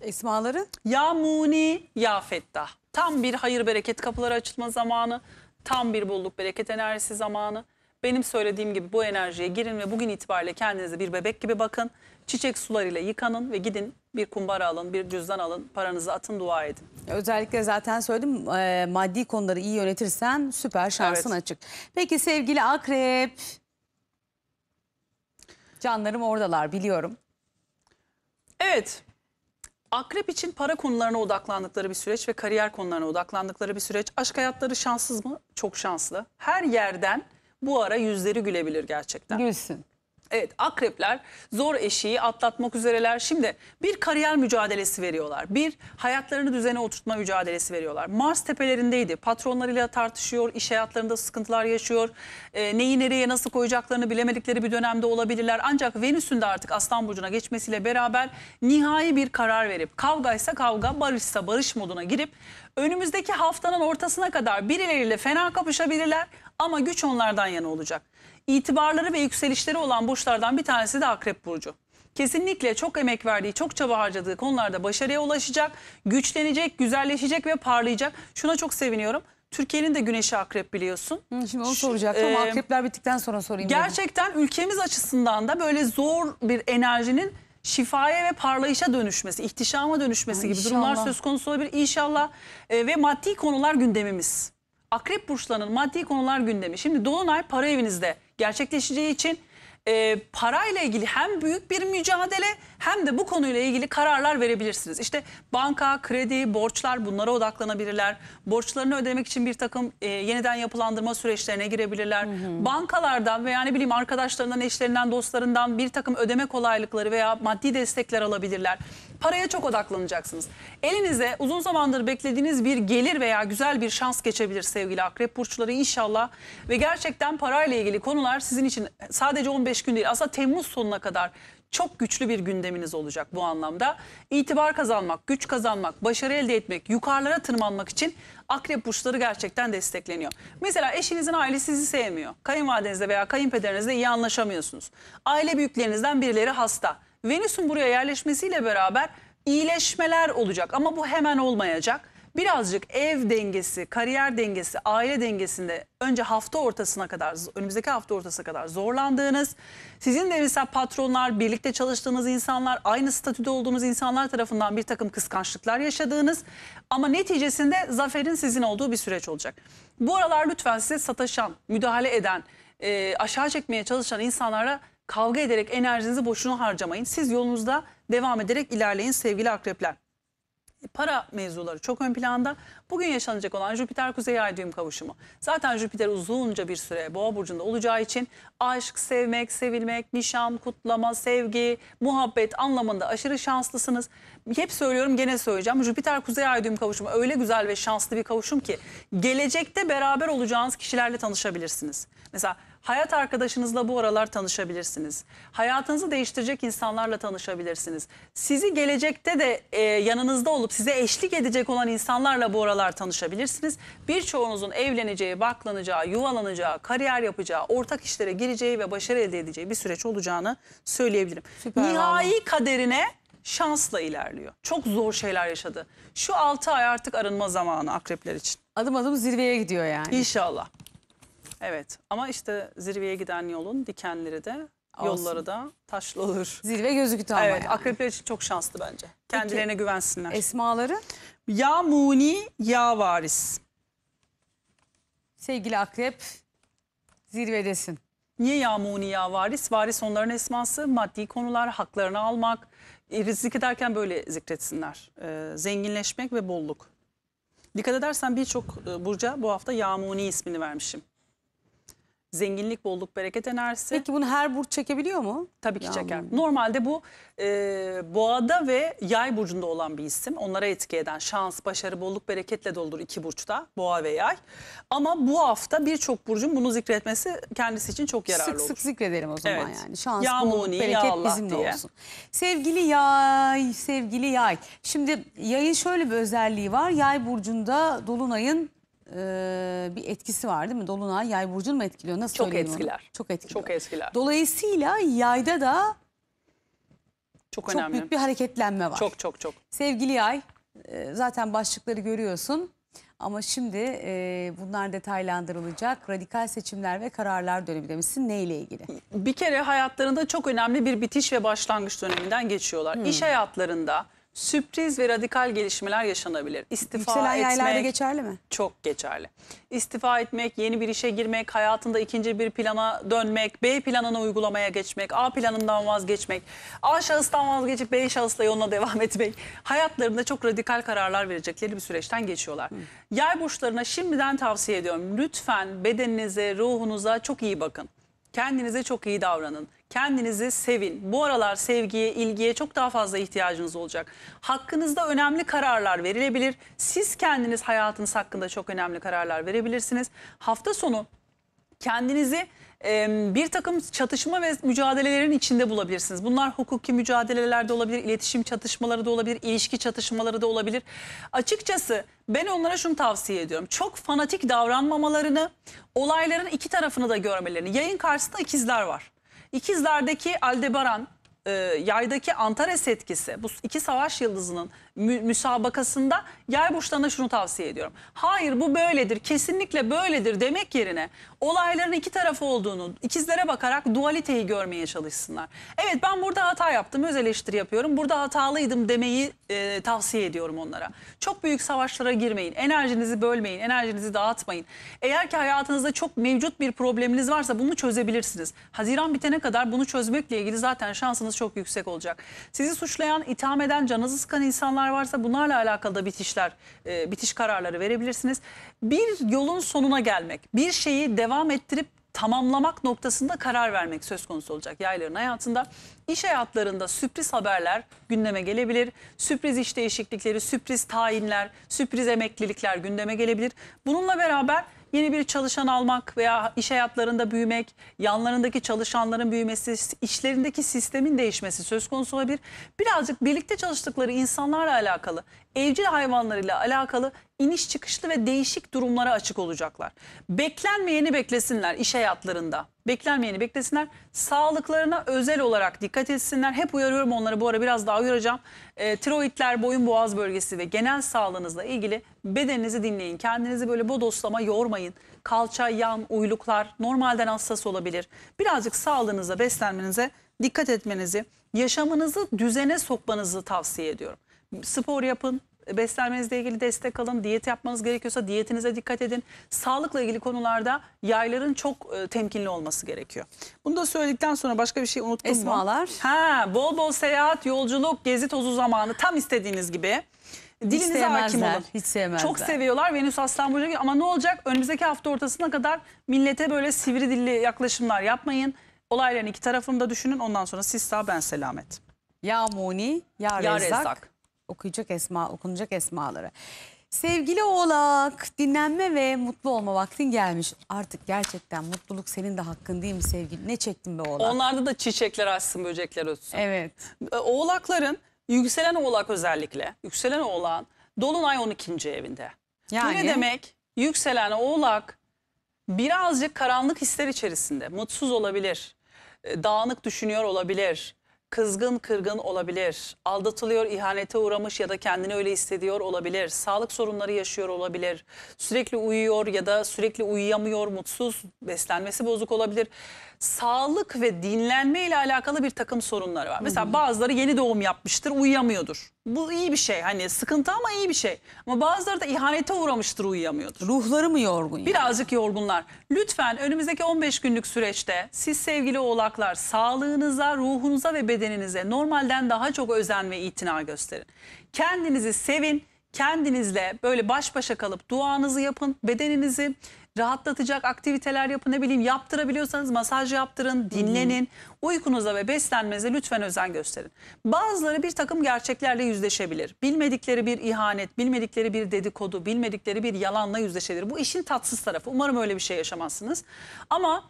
Esmaları? Ya Muni, ya Fettah. Tam bir hayır bereket kapıları açılma zamanı. Tam bir bolluk bereket enerjisi zamanı. Benim söylediğim gibi bu enerjiye girin ve bugün itibariyle kendinize bir bebek gibi bakın. Çiçek sularıyla yıkanın ve gidin bir kumbara alın, bir cüzdan alın, paranızı atın, dua edin. Özellikle zaten söyledim e, maddi konuları iyi yönetirsen süper şansın Evet. açık. Peki sevgili akrep. Canlarım oradalar biliyorum. Evet, Akrep için para konularına odaklandıkları bir süreç ve kariyer konularına odaklandıkları bir süreç. Aşk hayatları şanssız mı? Çok şanslı. Her yerden bu ara yüzleri gülebilir gerçekten. Gülsün. Evet akrepler zor eşiği atlatmak üzereler. Şimdi bir kariyer mücadelesi veriyorlar. Bir hayatlarını düzene oturtma mücadelesi veriyorlar. Mars tepelerindeydi. Patronlarıyla tartışıyor, iş hayatlarında sıkıntılar yaşıyor. E, neyi nereye nasıl koyacaklarını bilemedikleri bir dönemde olabilirler. Ancak Venüs'ün de artık Aslan Burcu'na geçmesiyle beraber nihai bir karar verip kavgaysa kavga, barışsa barış moduna girip önümüzdeki haftanın ortasına kadar birileriyle fena kapışabilirler ama güç onlardan yana olacak itibarları ve yükselişleri olan burçlardan bir tanesi de Akrep Burcu. Kesinlikle çok emek verdiği, çok çaba harcadığı konularda başarıya ulaşacak, güçlenecek, güzelleşecek ve parlayacak. Şuna çok seviniyorum. Türkiye'nin de güneşi akrep biliyorsun. şimdi onu soracaktım ee, akrepler bittikten sonra sorayım. Gerçekten dedim. ülkemiz açısından da böyle zor bir enerjinin şifaya ve parlayışa dönüşmesi, ihtişama dönüşmesi Ay, gibi inşallah. durumlar söz konusu olabilir. İnşallah e, ve maddi konular gündemimiz. Akrep burçlarının maddi konular gündemi. Şimdi Dolunay para evinizde gerçekleşeceği için e, parayla ilgili hem büyük bir mücadele hem de bu konuyla ilgili kararlar verebilirsiniz. İşte banka, kredi, borçlar bunlara odaklanabilirler. Borçlarını ödemek için bir takım e, yeniden yapılandırma süreçlerine girebilirler. Hı hı. Bankalardan veya ne bileyim arkadaşlarından, eşlerinden, dostlarından bir takım ödeme kolaylıkları veya maddi destekler alabilirler. Paraya çok odaklanacaksınız. Elinize uzun zamandır beklediğiniz bir gelir veya güzel bir şans geçebilir sevgili akrep burçları inşallah. Ve gerçekten parayla ilgili konular sizin için sadece 15 gün değil aslında Temmuz sonuna kadar çok güçlü bir gündeminiz olacak bu anlamda. İtibar kazanmak, güç kazanmak, başarı elde etmek, yukarılara tırmanmak için akrep burçları gerçekten destekleniyor. Mesela eşinizin ailesi sizi sevmiyor. Kayınvalidenizle veya kayınpederinizle iyi anlaşamıyorsunuz. Aile büyüklerinizden birileri hasta Venüs'ün buraya yerleşmesiyle beraber iyileşmeler olacak ama bu hemen olmayacak. Birazcık ev dengesi, kariyer dengesi, aile dengesinde önce hafta ortasına kadar, önümüzdeki hafta ortasına kadar zorlandığınız, sizin de mesela patronlar, birlikte çalıştığınız insanlar, aynı statüde olduğunuz insanlar tarafından bir takım kıskançlıklar yaşadığınız ama neticesinde zaferin sizin olduğu bir süreç olacak. Bu aralar lütfen size sataşan, müdahale eden, e, aşağı çekmeye çalışan insanlara Kavga ederek enerjinizi boşuna harcamayın. Siz yolunuzda devam ederek ilerleyin sevgili akrepler. E, para mevzuları çok ön planda. Bugün yaşanacak olan Jüpiter Kuzey Ay düğüm kavuşumu. Zaten Jüpiter uzunca bir süre Boğa burcunda olacağı için aşk, sevmek, sevilmek, nişan, kutlama, sevgi, muhabbet anlamında aşırı şanslısınız. Hep söylüyorum gene söyleyeceğim. Jüpiter Kuzey Ay düğüm kavuşumu öyle güzel ve şanslı bir kavuşum ki gelecekte beraber olacağınız kişilerle tanışabilirsiniz. Mesela Hayat arkadaşınızla bu aralar tanışabilirsiniz. Hayatınızı değiştirecek insanlarla tanışabilirsiniz. Sizi gelecekte de e, yanınızda olup size eşlik edecek olan insanlarla bu aralar tanışabilirsiniz. Birçoğunuzun evleneceği, baklanacağı, yuvalanacağı, kariyer yapacağı, ortak işlere gireceği ve başarı elde edeceği bir süreç olacağını söyleyebilirim. Süper Nihai vallahi. kaderine şansla ilerliyor. Çok zor şeyler yaşadı. Şu 6 ay artık arınma zamanı akrepler için. Adım adım zirveye gidiyor yani. İnşallah. Evet ama işte zirveye giden yolun dikenleri de Olsun. yolları da taşlı olur. Zirve gözüktü ama Evet yani. akrepler için çok şanslı bence. Kendilerine güvensinler. Esmaları ya muni ya varis. sevgili akrep zirvedesin. Niye ya muni ya varis? Varis onların esması maddi konular haklarını almak. E, Rizk ederken böyle zikretsinler. E, zenginleşmek ve bolluk. Dikkat edersen birçok e, bu hafta Yamuni ismini vermişim. Zenginlik, bolluk, bereket enerjisi. Peki bunu her burç çekebiliyor mu? Tabii ki çeker. Normalde bu e, boğada ve yay burcunda olan bir isim. Onlara etki eden şans, başarı, bolluk, bereketle doludur iki burçta. Boğa ve yay. Ama bu hafta birçok burcun bunu zikretmesi kendisi için çok yararlı Sık olur. sık zikredelim o zaman Evet. yani. Şans, Ya bolluk, Muni, bereket Allah bizimle olsun. Sevgili yay, sevgili yay. Şimdi yayın şöyle bir özelliği var. Yay burcunda dolunayın e, bir etkisi var değil mi? Dolunay yay burcunu mu etkiliyor? Nasıl Çok söyleyeyim etkiler. Onu? Çok etkiler. Çok etkiler. Dolayısıyla yayda da çok, önemli çok büyük bir hareketlenme var. Çok çok çok. Sevgili yay zaten başlıkları görüyorsun. Ama şimdi e, bunlar detaylandırılacak. Radikal seçimler ve kararlar dönemi demişsin. Neyle ilgili? Bir kere hayatlarında çok önemli bir bitiş ve başlangıç döneminden geçiyorlar. Hmm. İş hayatlarında, sürpriz ve radikal gelişmeler yaşanabilir. İstifa Yükselen etmek yaylarda geçerli mi? Çok geçerli. İstifa etmek, yeni bir işe girmek, hayatında ikinci bir plana dönmek, B planını uygulamaya geçmek, A planından vazgeçmek, A şahıstan vazgeçip B şahısla yoluna devam etmek. Hayatlarında çok radikal kararlar verecekleri bir süreçten geçiyorlar. Hı. Yay burçlarına şimdiden tavsiye ediyorum. Lütfen bedeninize, ruhunuza çok iyi bakın. Kendinize çok iyi davranın. Kendinizi sevin. Bu aralar sevgiye, ilgiye çok daha fazla ihtiyacınız olacak. Hakkınızda önemli kararlar verilebilir. Siz kendiniz hayatınız hakkında çok önemli kararlar verebilirsiniz. Hafta sonu kendinizi bir takım çatışma ve mücadelelerin içinde bulabilirsiniz. Bunlar hukuki mücadelelerde olabilir, iletişim çatışmaları da olabilir, ilişki çatışmaları da olabilir. Açıkçası ben onlara şunu tavsiye ediyorum. Çok fanatik davranmamalarını, olayların iki tarafını da görmelerini. Yayın karşısında ikizler var. İkizlerdeki Aldebaran, e, yaydaki Antares etkisi bu iki savaş yıldızının mü, müsabakasında yay burçlarına şunu tavsiye ediyorum. Hayır bu böyledir, kesinlikle böyledir demek yerine olayların iki tarafı olduğunu, ikizlere bakarak dualiteyi görmeye çalışsınlar. Evet ben burada hata yaptım, öz eleştiri yapıyorum. Burada hatalıydım demeyi e, tavsiye ediyorum onlara. Çok büyük savaşlara girmeyin, enerjinizi bölmeyin, enerjinizi dağıtmayın. Eğer ki hayatınızda çok mevcut bir probleminiz varsa bunu çözebilirsiniz. Haziran bitene kadar bunu çözmekle ilgili zaten şansınız çok yüksek olacak. Sizi suçlayan, itham eden, canınızı sıkan insanlar sorunlar varsa bunlarla alakalı da bitişler, e, bitiş kararları verebilirsiniz. Bir yolun sonuna gelmek, bir şeyi devam ettirip tamamlamak noktasında karar vermek söz konusu olacak yayların hayatında. İş hayatlarında sürpriz haberler gündeme gelebilir. Sürpriz iş değişiklikleri, sürpriz tayinler, sürpriz emeklilikler gündeme gelebilir. Bununla beraber yeni bir çalışan almak veya iş hayatlarında büyümek, yanlarındaki çalışanların büyümesi, işlerindeki sistemin değişmesi söz konusu olabilir. Birazcık birlikte çalıştıkları insanlarla alakalı evcil hayvanlarıyla alakalı iniş çıkışlı ve değişik durumlara açık olacaklar. Beklenmeyeni beklesinler iş hayatlarında. Beklenmeyeni beklesinler. Sağlıklarına özel olarak dikkat etsinler. Hep uyarıyorum onları bu ara biraz daha uyaracağım. E, tiroidler, boyun boğaz bölgesi ve genel sağlığınızla ilgili bedeninizi dinleyin. Kendinizi böyle bodoslama yormayın. Kalça, yan, uyluklar normalden hassas olabilir. Birazcık sağlığınıza, beslenmenize dikkat etmenizi, yaşamınızı düzene sokmanızı tavsiye ediyorum spor yapın, beslenmenizle ilgili destek alın, diyet yapmanız gerekiyorsa diyetinize dikkat edin. Sağlıkla ilgili konularda yayların çok e, temkinli olması gerekiyor. Bunu da söyledikten sonra başka bir şey unuttum Esmalar. mu? Ha, bol bol seyahat, yolculuk, gezi tozu zamanı tam istediğiniz gibi. Dilinize hakim olun. Hiç sevmezler. Çok seviyorlar Venüs Aslan Burcu ama ne olacak? Önümüzdeki hafta ortasına kadar millete böyle sivri dilli yaklaşımlar yapmayın. Olayların iki tarafını da düşünün ondan sonra siz sağ ben selamet. Ya Muni, ya, ya rezzak okuyacak esma, okunacak esmaları. Sevgili oğlak dinlenme ve mutlu olma vaktin gelmiş. Artık gerçekten mutluluk senin de hakkın değil mi sevgili? Ne çektin be oğlak? Onlarda da çiçekler açsın böcekler ötsün. Evet. Ee, oğlakların yükselen oğlak özellikle yükselen oğlan Dolunay 12. evinde. Yani... Bu ne demek? Yükselen oğlak birazcık karanlık hisler içerisinde mutsuz olabilir, e, dağınık düşünüyor olabilir, kızgın kırgın olabilir, aldatılıyor, ihanete uğramış ya da kendini öyle hissediyor olabilir, sağlık sorunları yaşıyor olabilir, sürekli uyuyor ya da sürekli uyuyamıyor, mutsuz, beslenmesi bozuk olabilir sağlık ve dinlenme ile alakalı bir takım sorunları var. Mesela bazıları yeni doğum yapmıştır, uyuyamıyordur. Bu iyi bir şey. Hani sıkıntı ama iyi bir şey. Ama bazıları da ihanete uğramıştır, uyuyamıyordur. Ruhları mı yorgun? Yani? Birazcık yorgunlar. Lütfen önümüzdeki 15 günlük süreçte siz sevgili oğlaklar sağlığınıza, ruhunuza ve bedeninize normalden daha çok özen ve itina gösterin. Kendinizi sevin, kendinizle böyle baş başa kalıp duanızı yapın, bedeninizi rahatlatacak aktiviteler yapın. Ne bileyim yaptırabiliyorsanız masaj yaptırın, dinlenin. Uykunuza ve beslenmenize lütfen özen gösterin. Bazıları bir takım gerçeklerle yüzleşebilir. Bilmedikleri bir ihanet, bilmedikleri bir dedikodu, bilmedikleri bir yalanla yüzleşebilir. Bu işin tatsız tarafı. Umarım öyle bir şey yaşamazsınız. Ama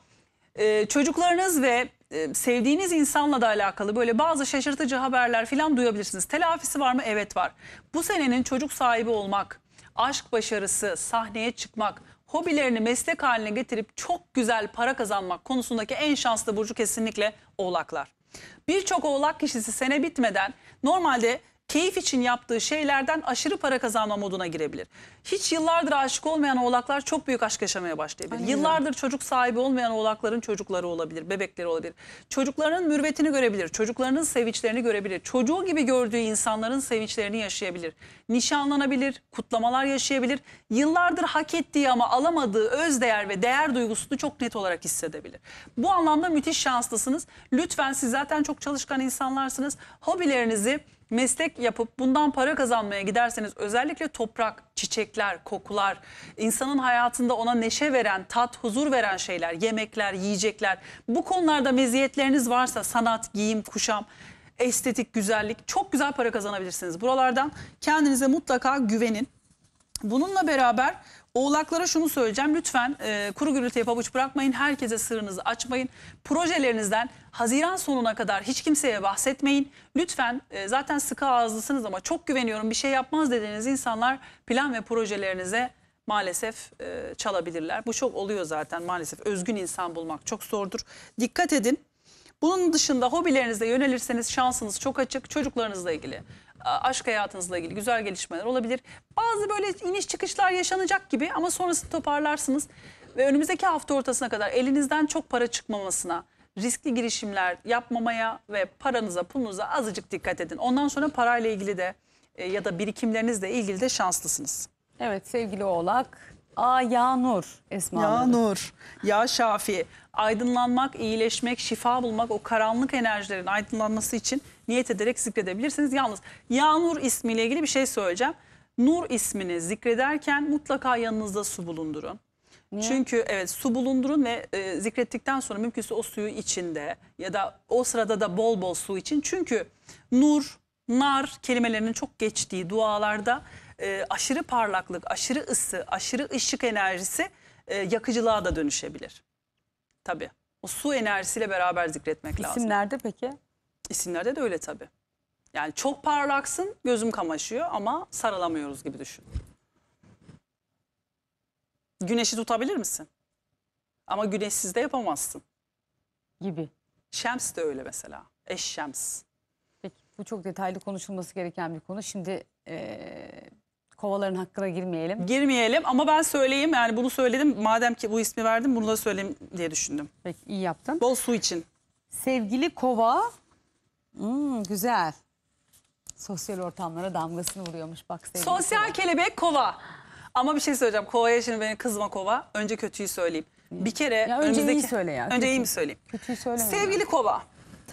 e, çocuklarınız ve e, sevdiğiniz insanla da alakalı böyle bazı şaşırtıcı haberler falan duyabilirsiniz. Telafisi var mı? Evet var. Bu senenin çocuk sahibi olmak, aşk başarısı, sahneye çıkmak, hobilerini meslek haline getirip çok güzel para kazanmak konusundaki en şanslı burcu kesinlikle oğlaklar. Birçok oğlak kişisi sene bitmeden normalde keyif için yaptığı şeylerden aşırı para kazanma moduna girebilir. Hiç yıllardır aşık olmayan oğlaklar çok büyük aşk yaşamaya başlayabilir. Aynen. Yıllardır çocuk sahibi olmayan oğlakların çocukları olabilir, bebekleri olabilir. Çocuklarının mürvetini görebilir, çocuklarının sevinçlerini görebilir. Çocuğu gibi gördüğü insanların sevinçlerini yaşayabilir. Nişanlanabilir, kutlamalar yaşayabilir. Yıllardır hak ettiği ama alamadığı öz değer ve değer duygusunu çok net olarak hissedebilir. Bu anlamda müthiş şanslısınız. Lütfen siz zaten çok çalışkan insanlarsınız. Hobilerinizi meslek yapıp bundan para kazanmaya giderseniz özellikle toprak, çiçekler, kokular, insanın hayatında ona neşe veren, tat, huzur veren şeyler, yemekler, yiyecekler. Bu konularda meziyetleriniz varsa sanat, giyim, kuşam, estetik, güzellik çok güzel para kazanabilirsiniz. Buralardan kendinize mutlaka güvenin. Bununla beraber Oğlaklara şunu söyleyeceğim. Lütfen e, kuru gürültüye pabuç bırakmayın. Herkese sırrınızı açmayın. Projelerinizden Haziran sonuna kadar hiç kimseye bahsetmeyin. Lütfen e, zaten sıkı ağızlısınız ama çok güveniyorum bir şey yapmaz dediğiniz insanlar plan ve projelerinize maalesef e, çalabilirler. Bu çok oluyor zaten maalesef. Özgün insan bulmak çok zordur. Dikkat edin. Bunun dışında hobilerinize yönelirseniz şansınız çok açık. Çocuklarınızla ilgili, aşk hayatınızla ilgili güzel gelişmeler olabilir. Bazı böyle iniş çıkışlar yaşanacak gibi ama sonrasını toparlarsınız. Ve önümüzdeki hafta ortasına kadar elinizden çok para çıkmamasına, riskli girişimler yapmamaya ve paranıza, pulunuza azıcık dikkat edin. Ondan sonra parayla ilgili de e, ya da birikimlerinizle ilgili de şanslısınız. Evet sevgili oğlak A. Yağnur Esma Ya Hanım'ın. Ya Şafi, aydınlanmak, iyileşmek, şifa bulmak o karanlık enerjilerin aydınlanması için niyet ederek zikredebilirsiniz. Yalnız Ya Nur ismiyle ilgili bir şey söyleyeceğim. Nur ismini zikrederken mutlaka yanınızda su bulundurun. Niye? Çünkü evet su bulundurun ve e, zikrettikten sonra mümkünse o suyu içinde ya da o sırada da bol bol su için. Çünkü nur, nar kelimelerinin çok geçtiği dualarda e, aşırı parlaklık, aşırı ısı, aşırı ışık enerjisi e, yakıcılığa da dönüşebilir. Tabii. O su enerjisiyle beraber zikretmek lazım. İsimlerde peki? İsimlerde de öyle tabii. Yani çok parlaksın, gözüm kamaşıyor ama saralamıyoruz gibi düşün. Güneşi tutabilir misin? Ama güneşsiz de yapamazsın. Gibi. Şems de öyle mesela. Eş şems. Peki bu çok detaylı konuşulması gereken bir konu. Şimdi ee, kovaların hakkına girmeyelim. Girmeyelim ama ben söyleyeyim yani bunu söyledim. Madem ki bu ismi verdim bunu da söyleyeyim diye düşündüm. Peki iyi yaptın. Bol su için. Sevgili kova. Hmm, güzel. Sosyal ortamlara damgasını vuruyormuş bak sevgili Sosyal kova. kelebek kova. Ama bir şey söyleyeceğim. Kova'ya şimdi beni kızma kova. Önce kötüyü söyleyeyim. Bir kere ya önce önümüzdeki... iyi söyle ya. Önce kötü. iyi mi söyleyeyim? Kötüyü söyleme. Sevgili kova.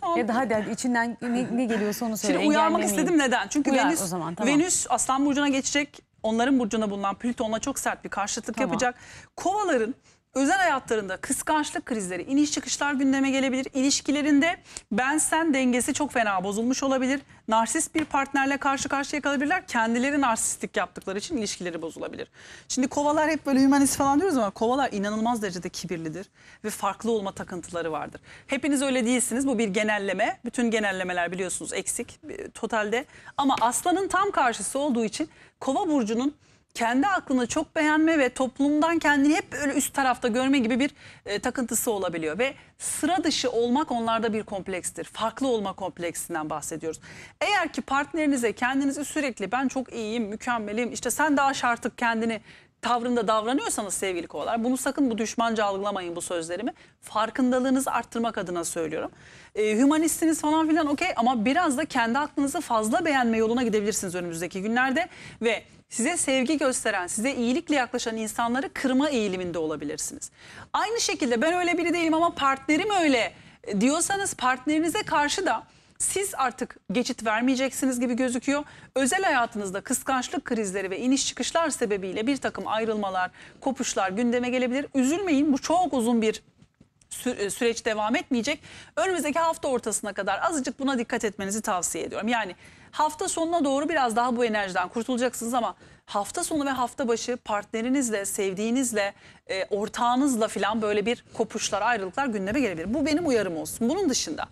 Tamam. Ya e, da hadi, hadi içinden ne, ne geliyorsa onu söyle. Şimdi uyarmak istedim neden? Çünkü Uyar Venüs, zaman, tamam. Venüs Aslan Burcu'na geçecek. Onların burcuna bulunan Plüton'la çok sert bir karşıtlık tamam. yapacak. Kovaların özel hayatlarında kıskançlık krizleri, iniş çıkışlar gündeme gelebilir. İlişkilerinde ben sen dengesi çok fena bozulmuş olabilir. Narsist bir partnerle karşı karşıya kalabilirler. Kendileri narsistlik yaptıkları için ilişkileri bozulabilir. Şimdi kovalar hep böyle hümanist falan diyoruz ama kovalar inanılmaz derecede kibirlidir ve farklı olma takıntıları vardır. Hepiniz öyle değilsiniz. Bu bir genelleme. Bütün genellemeler biliyorsunuz eksik e, totalde. Ama aslanın tam karşısı olduğu için kova burcunun kendi aklını çok beğenme ve toplumdan kendini hep böyle üst tarafta görme gibi bir e, takıntısı olabiliyor. Ve sıra dışı olmak onlarda bir komplekstir. Farklı olma kompleksinden bahsediyoruz. Eğer ki partnerinize kendinizi sürekli ben çok iyiyim, mükemmelim, işte sen daha şartık kendini tavrında davranıyorsanız sevgili kovalar bunu sakın bu düşmanca algılamayın bu sözlerimi. Farkındalığınızı arttırmak adına söylüyorum. E, humanistiniz falan filan okey ama biraz da kendi aklınızı fazla beğenme yoluna gidebilirsiniz önümüzdeki günlerde ve size sevgi gösteren, size iyilikle yaklaşan insanları kırma eğiliminde olabilirsiniz. Aynı şekilde ben öyle biri değilim ama partnerim öyle diyorsanız partnerinize karşı da siz artık geçit vermeyeceksiniz gibi gözüküyor. Özel hayatınızda kıskançlık krizleri ve iniş çıkışlar sebebiyle bir takım ayrılmalar, kopuşlar gündeme gelebilir. Üzülmeyin bu çok uzun bir e, süreç devam etmeyecek. Önümüzdeki hafta ortasına kadar azıcık buna dikkat etmenizi tavsiye ediyorum. Yani Hafta sonuna doğru biraz daha bu enerjiden kurtulacaksınız ama hafta sonu ve hafta başı partnerinizle, sevdiğinizle, e, ortağınızla falan böyle bir kopuşlar, ayrılıklar gündeme gelebilir. Bu benim uyarım olsun. Bunun dışında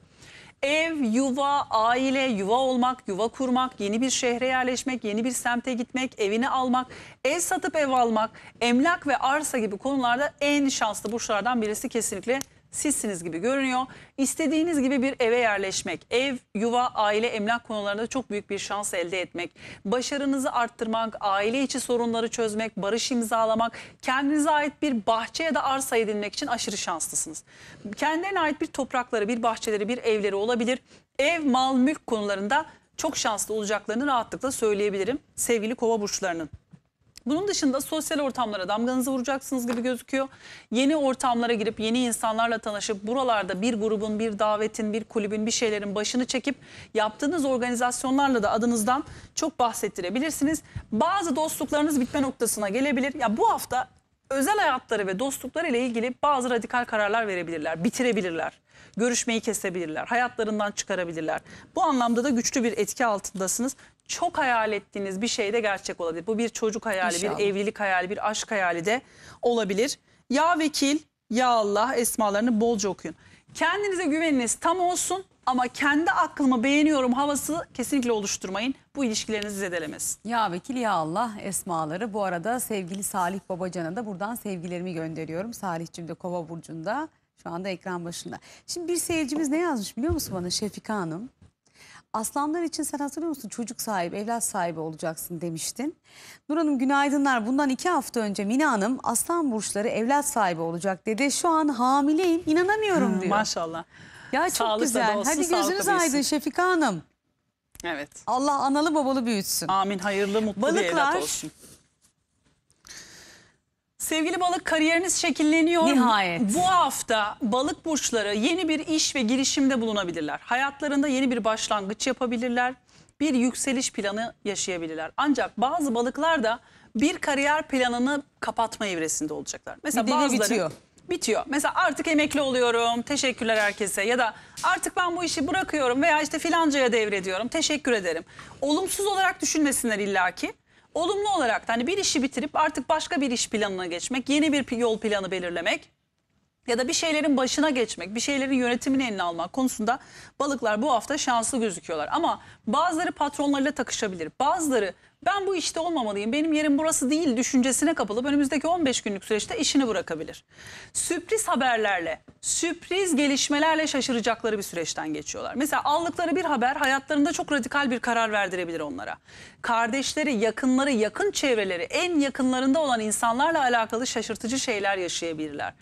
ev, yuva, aile, yuva olmak, yuva kurmak, yeni bir şehre yerleşmek, yeni bir semte gitmek, evini almak, ev satıp ev almak, emlak ve arsa gibi konularda en şanslı burçlardan birisi kesinlikle sizsiniz gibi görünüyor. İstediğiniz gibi bir eve yerleşmek, ev, yuva, aile, emlak konularında çok büyük bir şans elde etmek, başarınızı arttırmak, aile içi sorunları çözmek, barış imzalamak, kendinize ait bir bahçe ya da arsa edinmek için aşırı şanslısınız. Kendilerine ait bir toprakları, bir bahçeleri, bir evleri olabilir. Ev, mal, mülk konularında çok şanslı olacaklarını rahatlıkla söyleyebilirim sevgili kova burçlarının. Bunun dışında sosyal ortamlara damganızı vuracaksınız gibi gözüküyor. Yeni ortamlara girip yeni insanlarla tanışıp buralarda bir grubun, bir davetin, bir kulübün, bir şeylerin başını çekip yaptığınız organizasyonlarla da adınızdan çok bahsettirebilirsiniz. Bazı dostluklarınız bitme noktasına gelebilir. Ya bu hafta özel hayatları ve dostlukları ile ilgili bazı radikal kararlar verebilirler, bitirebilirler. Görüşmeyi kesebilirler, hayatlarından çıkarabilirler. Bu anlamda da güçlü bir etki altındasınız çok hayal ettiğiniz bir şey de gerçek olabilir. Bu bir çocuk hayali, İnşallah. bir evlilik hayali, bir aşk hayali de olabilir. Ya vekil, ya Allah esmalarını bolca okuyun. Kendinize güveniniz tam olsun ama kendi aklımı beğeniyorum havası kesinlikle oluşturmayın. Bu ilişkilerinizi zedelemesin. Ya vekil ya Allah esmaları. Bu arada sevgili Salih Babacan'a da buradan sevgilerimi gönderiyorum. Salih'cim de Kova Burcu'nda şu anda ekran başında. Şimdi bir seyircimiz ne yazmış biliyor musun bana Şefika Hanım? Aslanlar için sen hatırlıyor musun? Çocuk sahibi, evlat sahibi olacaksın demiştin. Nur Hanım günaydınlar. Bundan iki hafta önce Mina Hanım aslan burçları evlat sahibi olacak dedi. Şu an hamileyim inanamıyorum hmm, diyor. Maşallah. Ya çok sağlıklı güzel. Olsun, Hadi gözünüz aydın Şefika Hanım. Evet. Allah analı babalı büyütsün. Amin hayırlı mutlu Balıklar, bir evlat olsun. Sevgili balık kariyeriniz şekilleniyor. Nihayet. Bu hafta balık burçları yeni bir iş ve girişimde bulunabilirler. Hayatlarında yeni bir başlangıç yapabilirler. Bir yükseliş planı yaşayabilirler. Ancak bazı balıklar da bir kariyer planını kapatma evresinde olacaklar. Mesela Bir bazıları bitiyor. bitiyor. Mesela artık emekli oluyorum. Teşekkürler herkese. Ya da artık ben bu işi bırakıyorum veya işte filancaya devrediyorum. Teşekkür ederim. Olumsuz olarak düşünmesinler illaki olumlu olarak hani bir işi bitirip artık başka bir iş planına geçmek, yeni bir yol planı belirlemek ya da bir şeylerin başına geçmek, bir şeylerin yönetimini eline almak konusunda balıklar bu hafta şanslı gözüküyorlar. Ama bazıları patronlarıyla takışabilir. Bazıları ben bu işte olmamalıyım, benim yerim burası değil düşüncesine kapılıp önümüzdeki 15 günlük süreçte işini bırakabilir. Sürpriz haberlerle, sürpriz gelişmelerle şaşıracakları bir süreçten geçiyorlar. Mesela aldıkları bir haber hayatlarında çok radikal bir karar verdirebilir onlara. Kardeşleri, yakınları, yakın çevreleri, en yakınlarında olan insanlarla alakalı şaşırtıcı şeyler yaşayabilirler.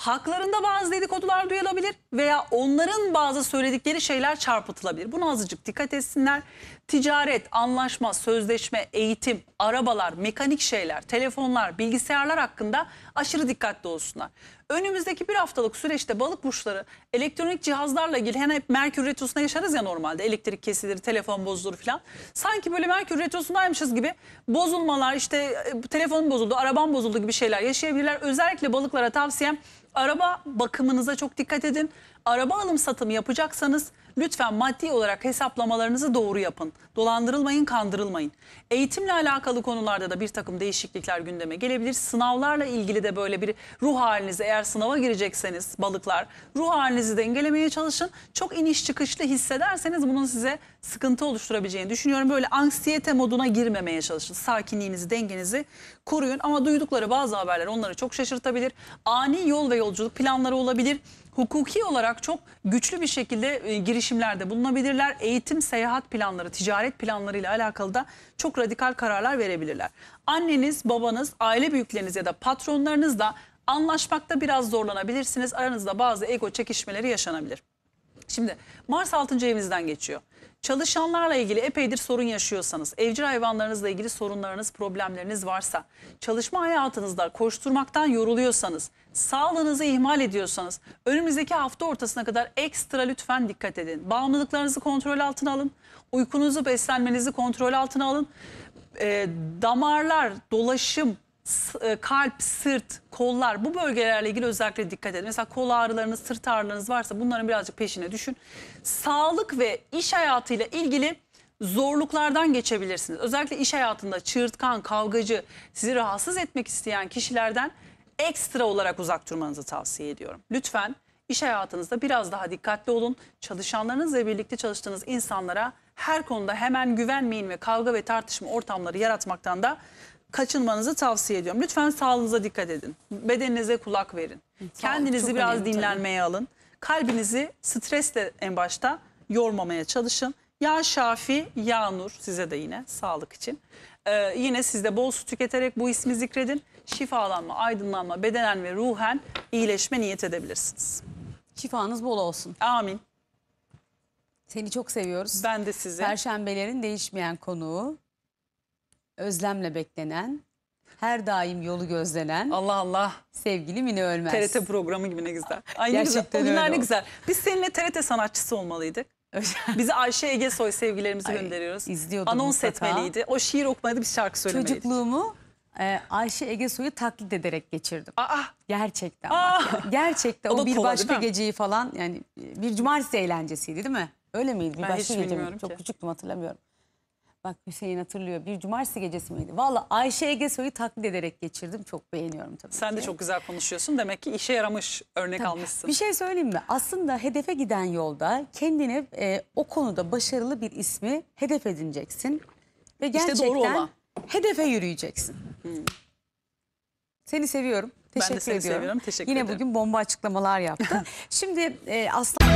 Haklarında bazı dedikodular duyulabilir veya onların bazı söyledikleri şeyler çarpıtılabilir. Buna azıcık dikkat etsinler. Ticaret, anlaşma, sözleşme, eğitim, arabalar, mekanik şeyler, telefonlar, bilgisayarlar hakkında aşırı dikkatli olsunlar. Önümüzdeki bir haftalık süreçte balık burçları elektronik cihazlarla ilgili hani hep Merkür Retrosu'na yaşarız ya normalde elektrik kesilir, telefon bozulur falan. Sanki böyle Merkür Retrosu'ndaymışız gibi bozulmalar işte e, telefonum bozuldu, araban bozuldu gibi şeyler yaşayabilirler. Özellikle balıklara tavsiyem araba bakımınıza çok dikkat edin. Araba alım satımı yapacaksanız Lütfen maddi olarak hesaplamalarınızı doğru yapın. Dolandırılmayın, kandırılmayın. Eğitimle alakalı konularda da bir takım değişiklikler gündeme gelebilir. Sınavlarla ilgili de böyle bir ruh halinizi eğer sınava girecekseniz balıklar ruh halinizi dengelemeye çalışın. Çok iniş çıkışlı hissederseniz bunun size sıkıntı oluşturabileceğini düşünüyorum. Böyle anksiyete moduna girmemeye çalışın. Sakinliğinizi, dengenizi koruyun ama duydukları bazı haberler onları çok şaşırtabilir. Ani yol ve yolculuk planları olabilir hukuki olarak çok güçlü bir şekilde e, girişimlerde bulunabilirler. Eğitim, seyahat planları, ticaret planlarıyla alakalı da çok radikal kararlar verebilirler. Anneniz, babanız, aile büyükleriniz ya da patronlarınızla anlaşmakta biraz zorlanabilirsiniz. Aranızda bazı ego çekişmeleri yaşanabilir. Şimdi Mars 6. evinizden geçiyor. Çalışanlarla ilgili epeydir sorun yaşıyorsanız, evcil hayvanlarınızla ilgili sorunlarınız, problemleriniz varsa, çalışma hayatınızda koşturmaktan yoruluyorsanız, sağlığınızı ihmal ediyorsanız, önümüzdeki hafta ortasına kadar ekstra lütfen dikkat edin. Bağımlılıklarınızı kontrol altına alın, uykunuzu, beslenmenizi kontrol altına alın. E, damarlar, dolaşım, e, kalp, sırt, kollar bu bölgelerle ilgili özellikle dikkat edin. Mesela kol ağrılarınız, sırt ağrılarınız varsa bunların birazcık peşine düşün. Sağlık ve iş hayatıyla ilgili zorluklardan geçebilirsiniz. Özellikle iş hayatında çığırtkan, kavgacı, sizi rahatsız etmek isteyen kişilerden ekstra olarak uzak durmanızı tavsiye ediyorum. Lütfen iş hayatınızda biraz daha dikkatli olun. Çalışanlarınızla birlikte çalıştığınız insanlara her konuda hemen güvenmeyin ve kavga ve tartışma ortamları yaratmaktan da kaçınmanızı tavsiye ediyorum. Lütfen sağlığınıza dikkat edin. Bedeninize kulak verin. Sağ Kendinizi biraz önemli, dinlenmeye tabii. alın. Kalbinizi stresle en başta yormamaya çalışın. Ya Şafi, Ya Nur size de yine sağlık için. Ee, yine siz de bol su tüketerek bu ismi zikredin. Şifalanma, aydınlanma, bedenen ve ruhen iyileşme niyet edebilirsiniz. Şifanız bol olsun. Amin. Seni çok seviyoruz. Ben de sizi. Perşembelerin değişmeyen konuğu özlemle beklenen, her daim yolu gözlenen Allah Allah. sevgili Mine Ölmez. TRT programı gibi ne güzel. Ay ne güzel. öyle ne güzel. Biz seninle TRT sanatçısı olmalıydık. Bizi Ayşe Ege Soy sevgilerimizi Ay, gönderiyoruz. İzliyordum. Anons mutlaka. etmeliydi. O şiir okumalıydı bir şarkı söylemeliydik. Çocukluğumu e, Ayşe Egesoy'u taklit ederek geçirdim. Aa, Gerçekten Aa! Gerçekten O o, bir kolay, başka geceyi falan yani bir cumartesi eğlencesiydi değil mi? Öyle miydi? Bir Ben hiç başka gece mi? Çok ki. küçüktüm hatırlamıyorum. Bak Hüseyin hatırlıyor. Bir cumartesi gecesi miydi? Valla Ayşe Ege Soy'u taklit ederek geçirdim. Çok beğeniyorum tabii Sen ki. de çok güzel konuşuyorsun. Demek ki işe yaramış örnek tabii. almışsın. Bir şey söyleyeyim mi? Aslında hedefe giden yolda kendine e, o konuda başarılı bir ismi hedef edineceksin. Ve gerçekten işte doğru olan. hedefe yürüyeceksin. Hmm. Seni seviyorum. Teşekkür ben de seni ediyorum. seviyorum. Teşekkür Yine ederim. bugün bomba açıklamalar yaptı. Şimdi e, aslında...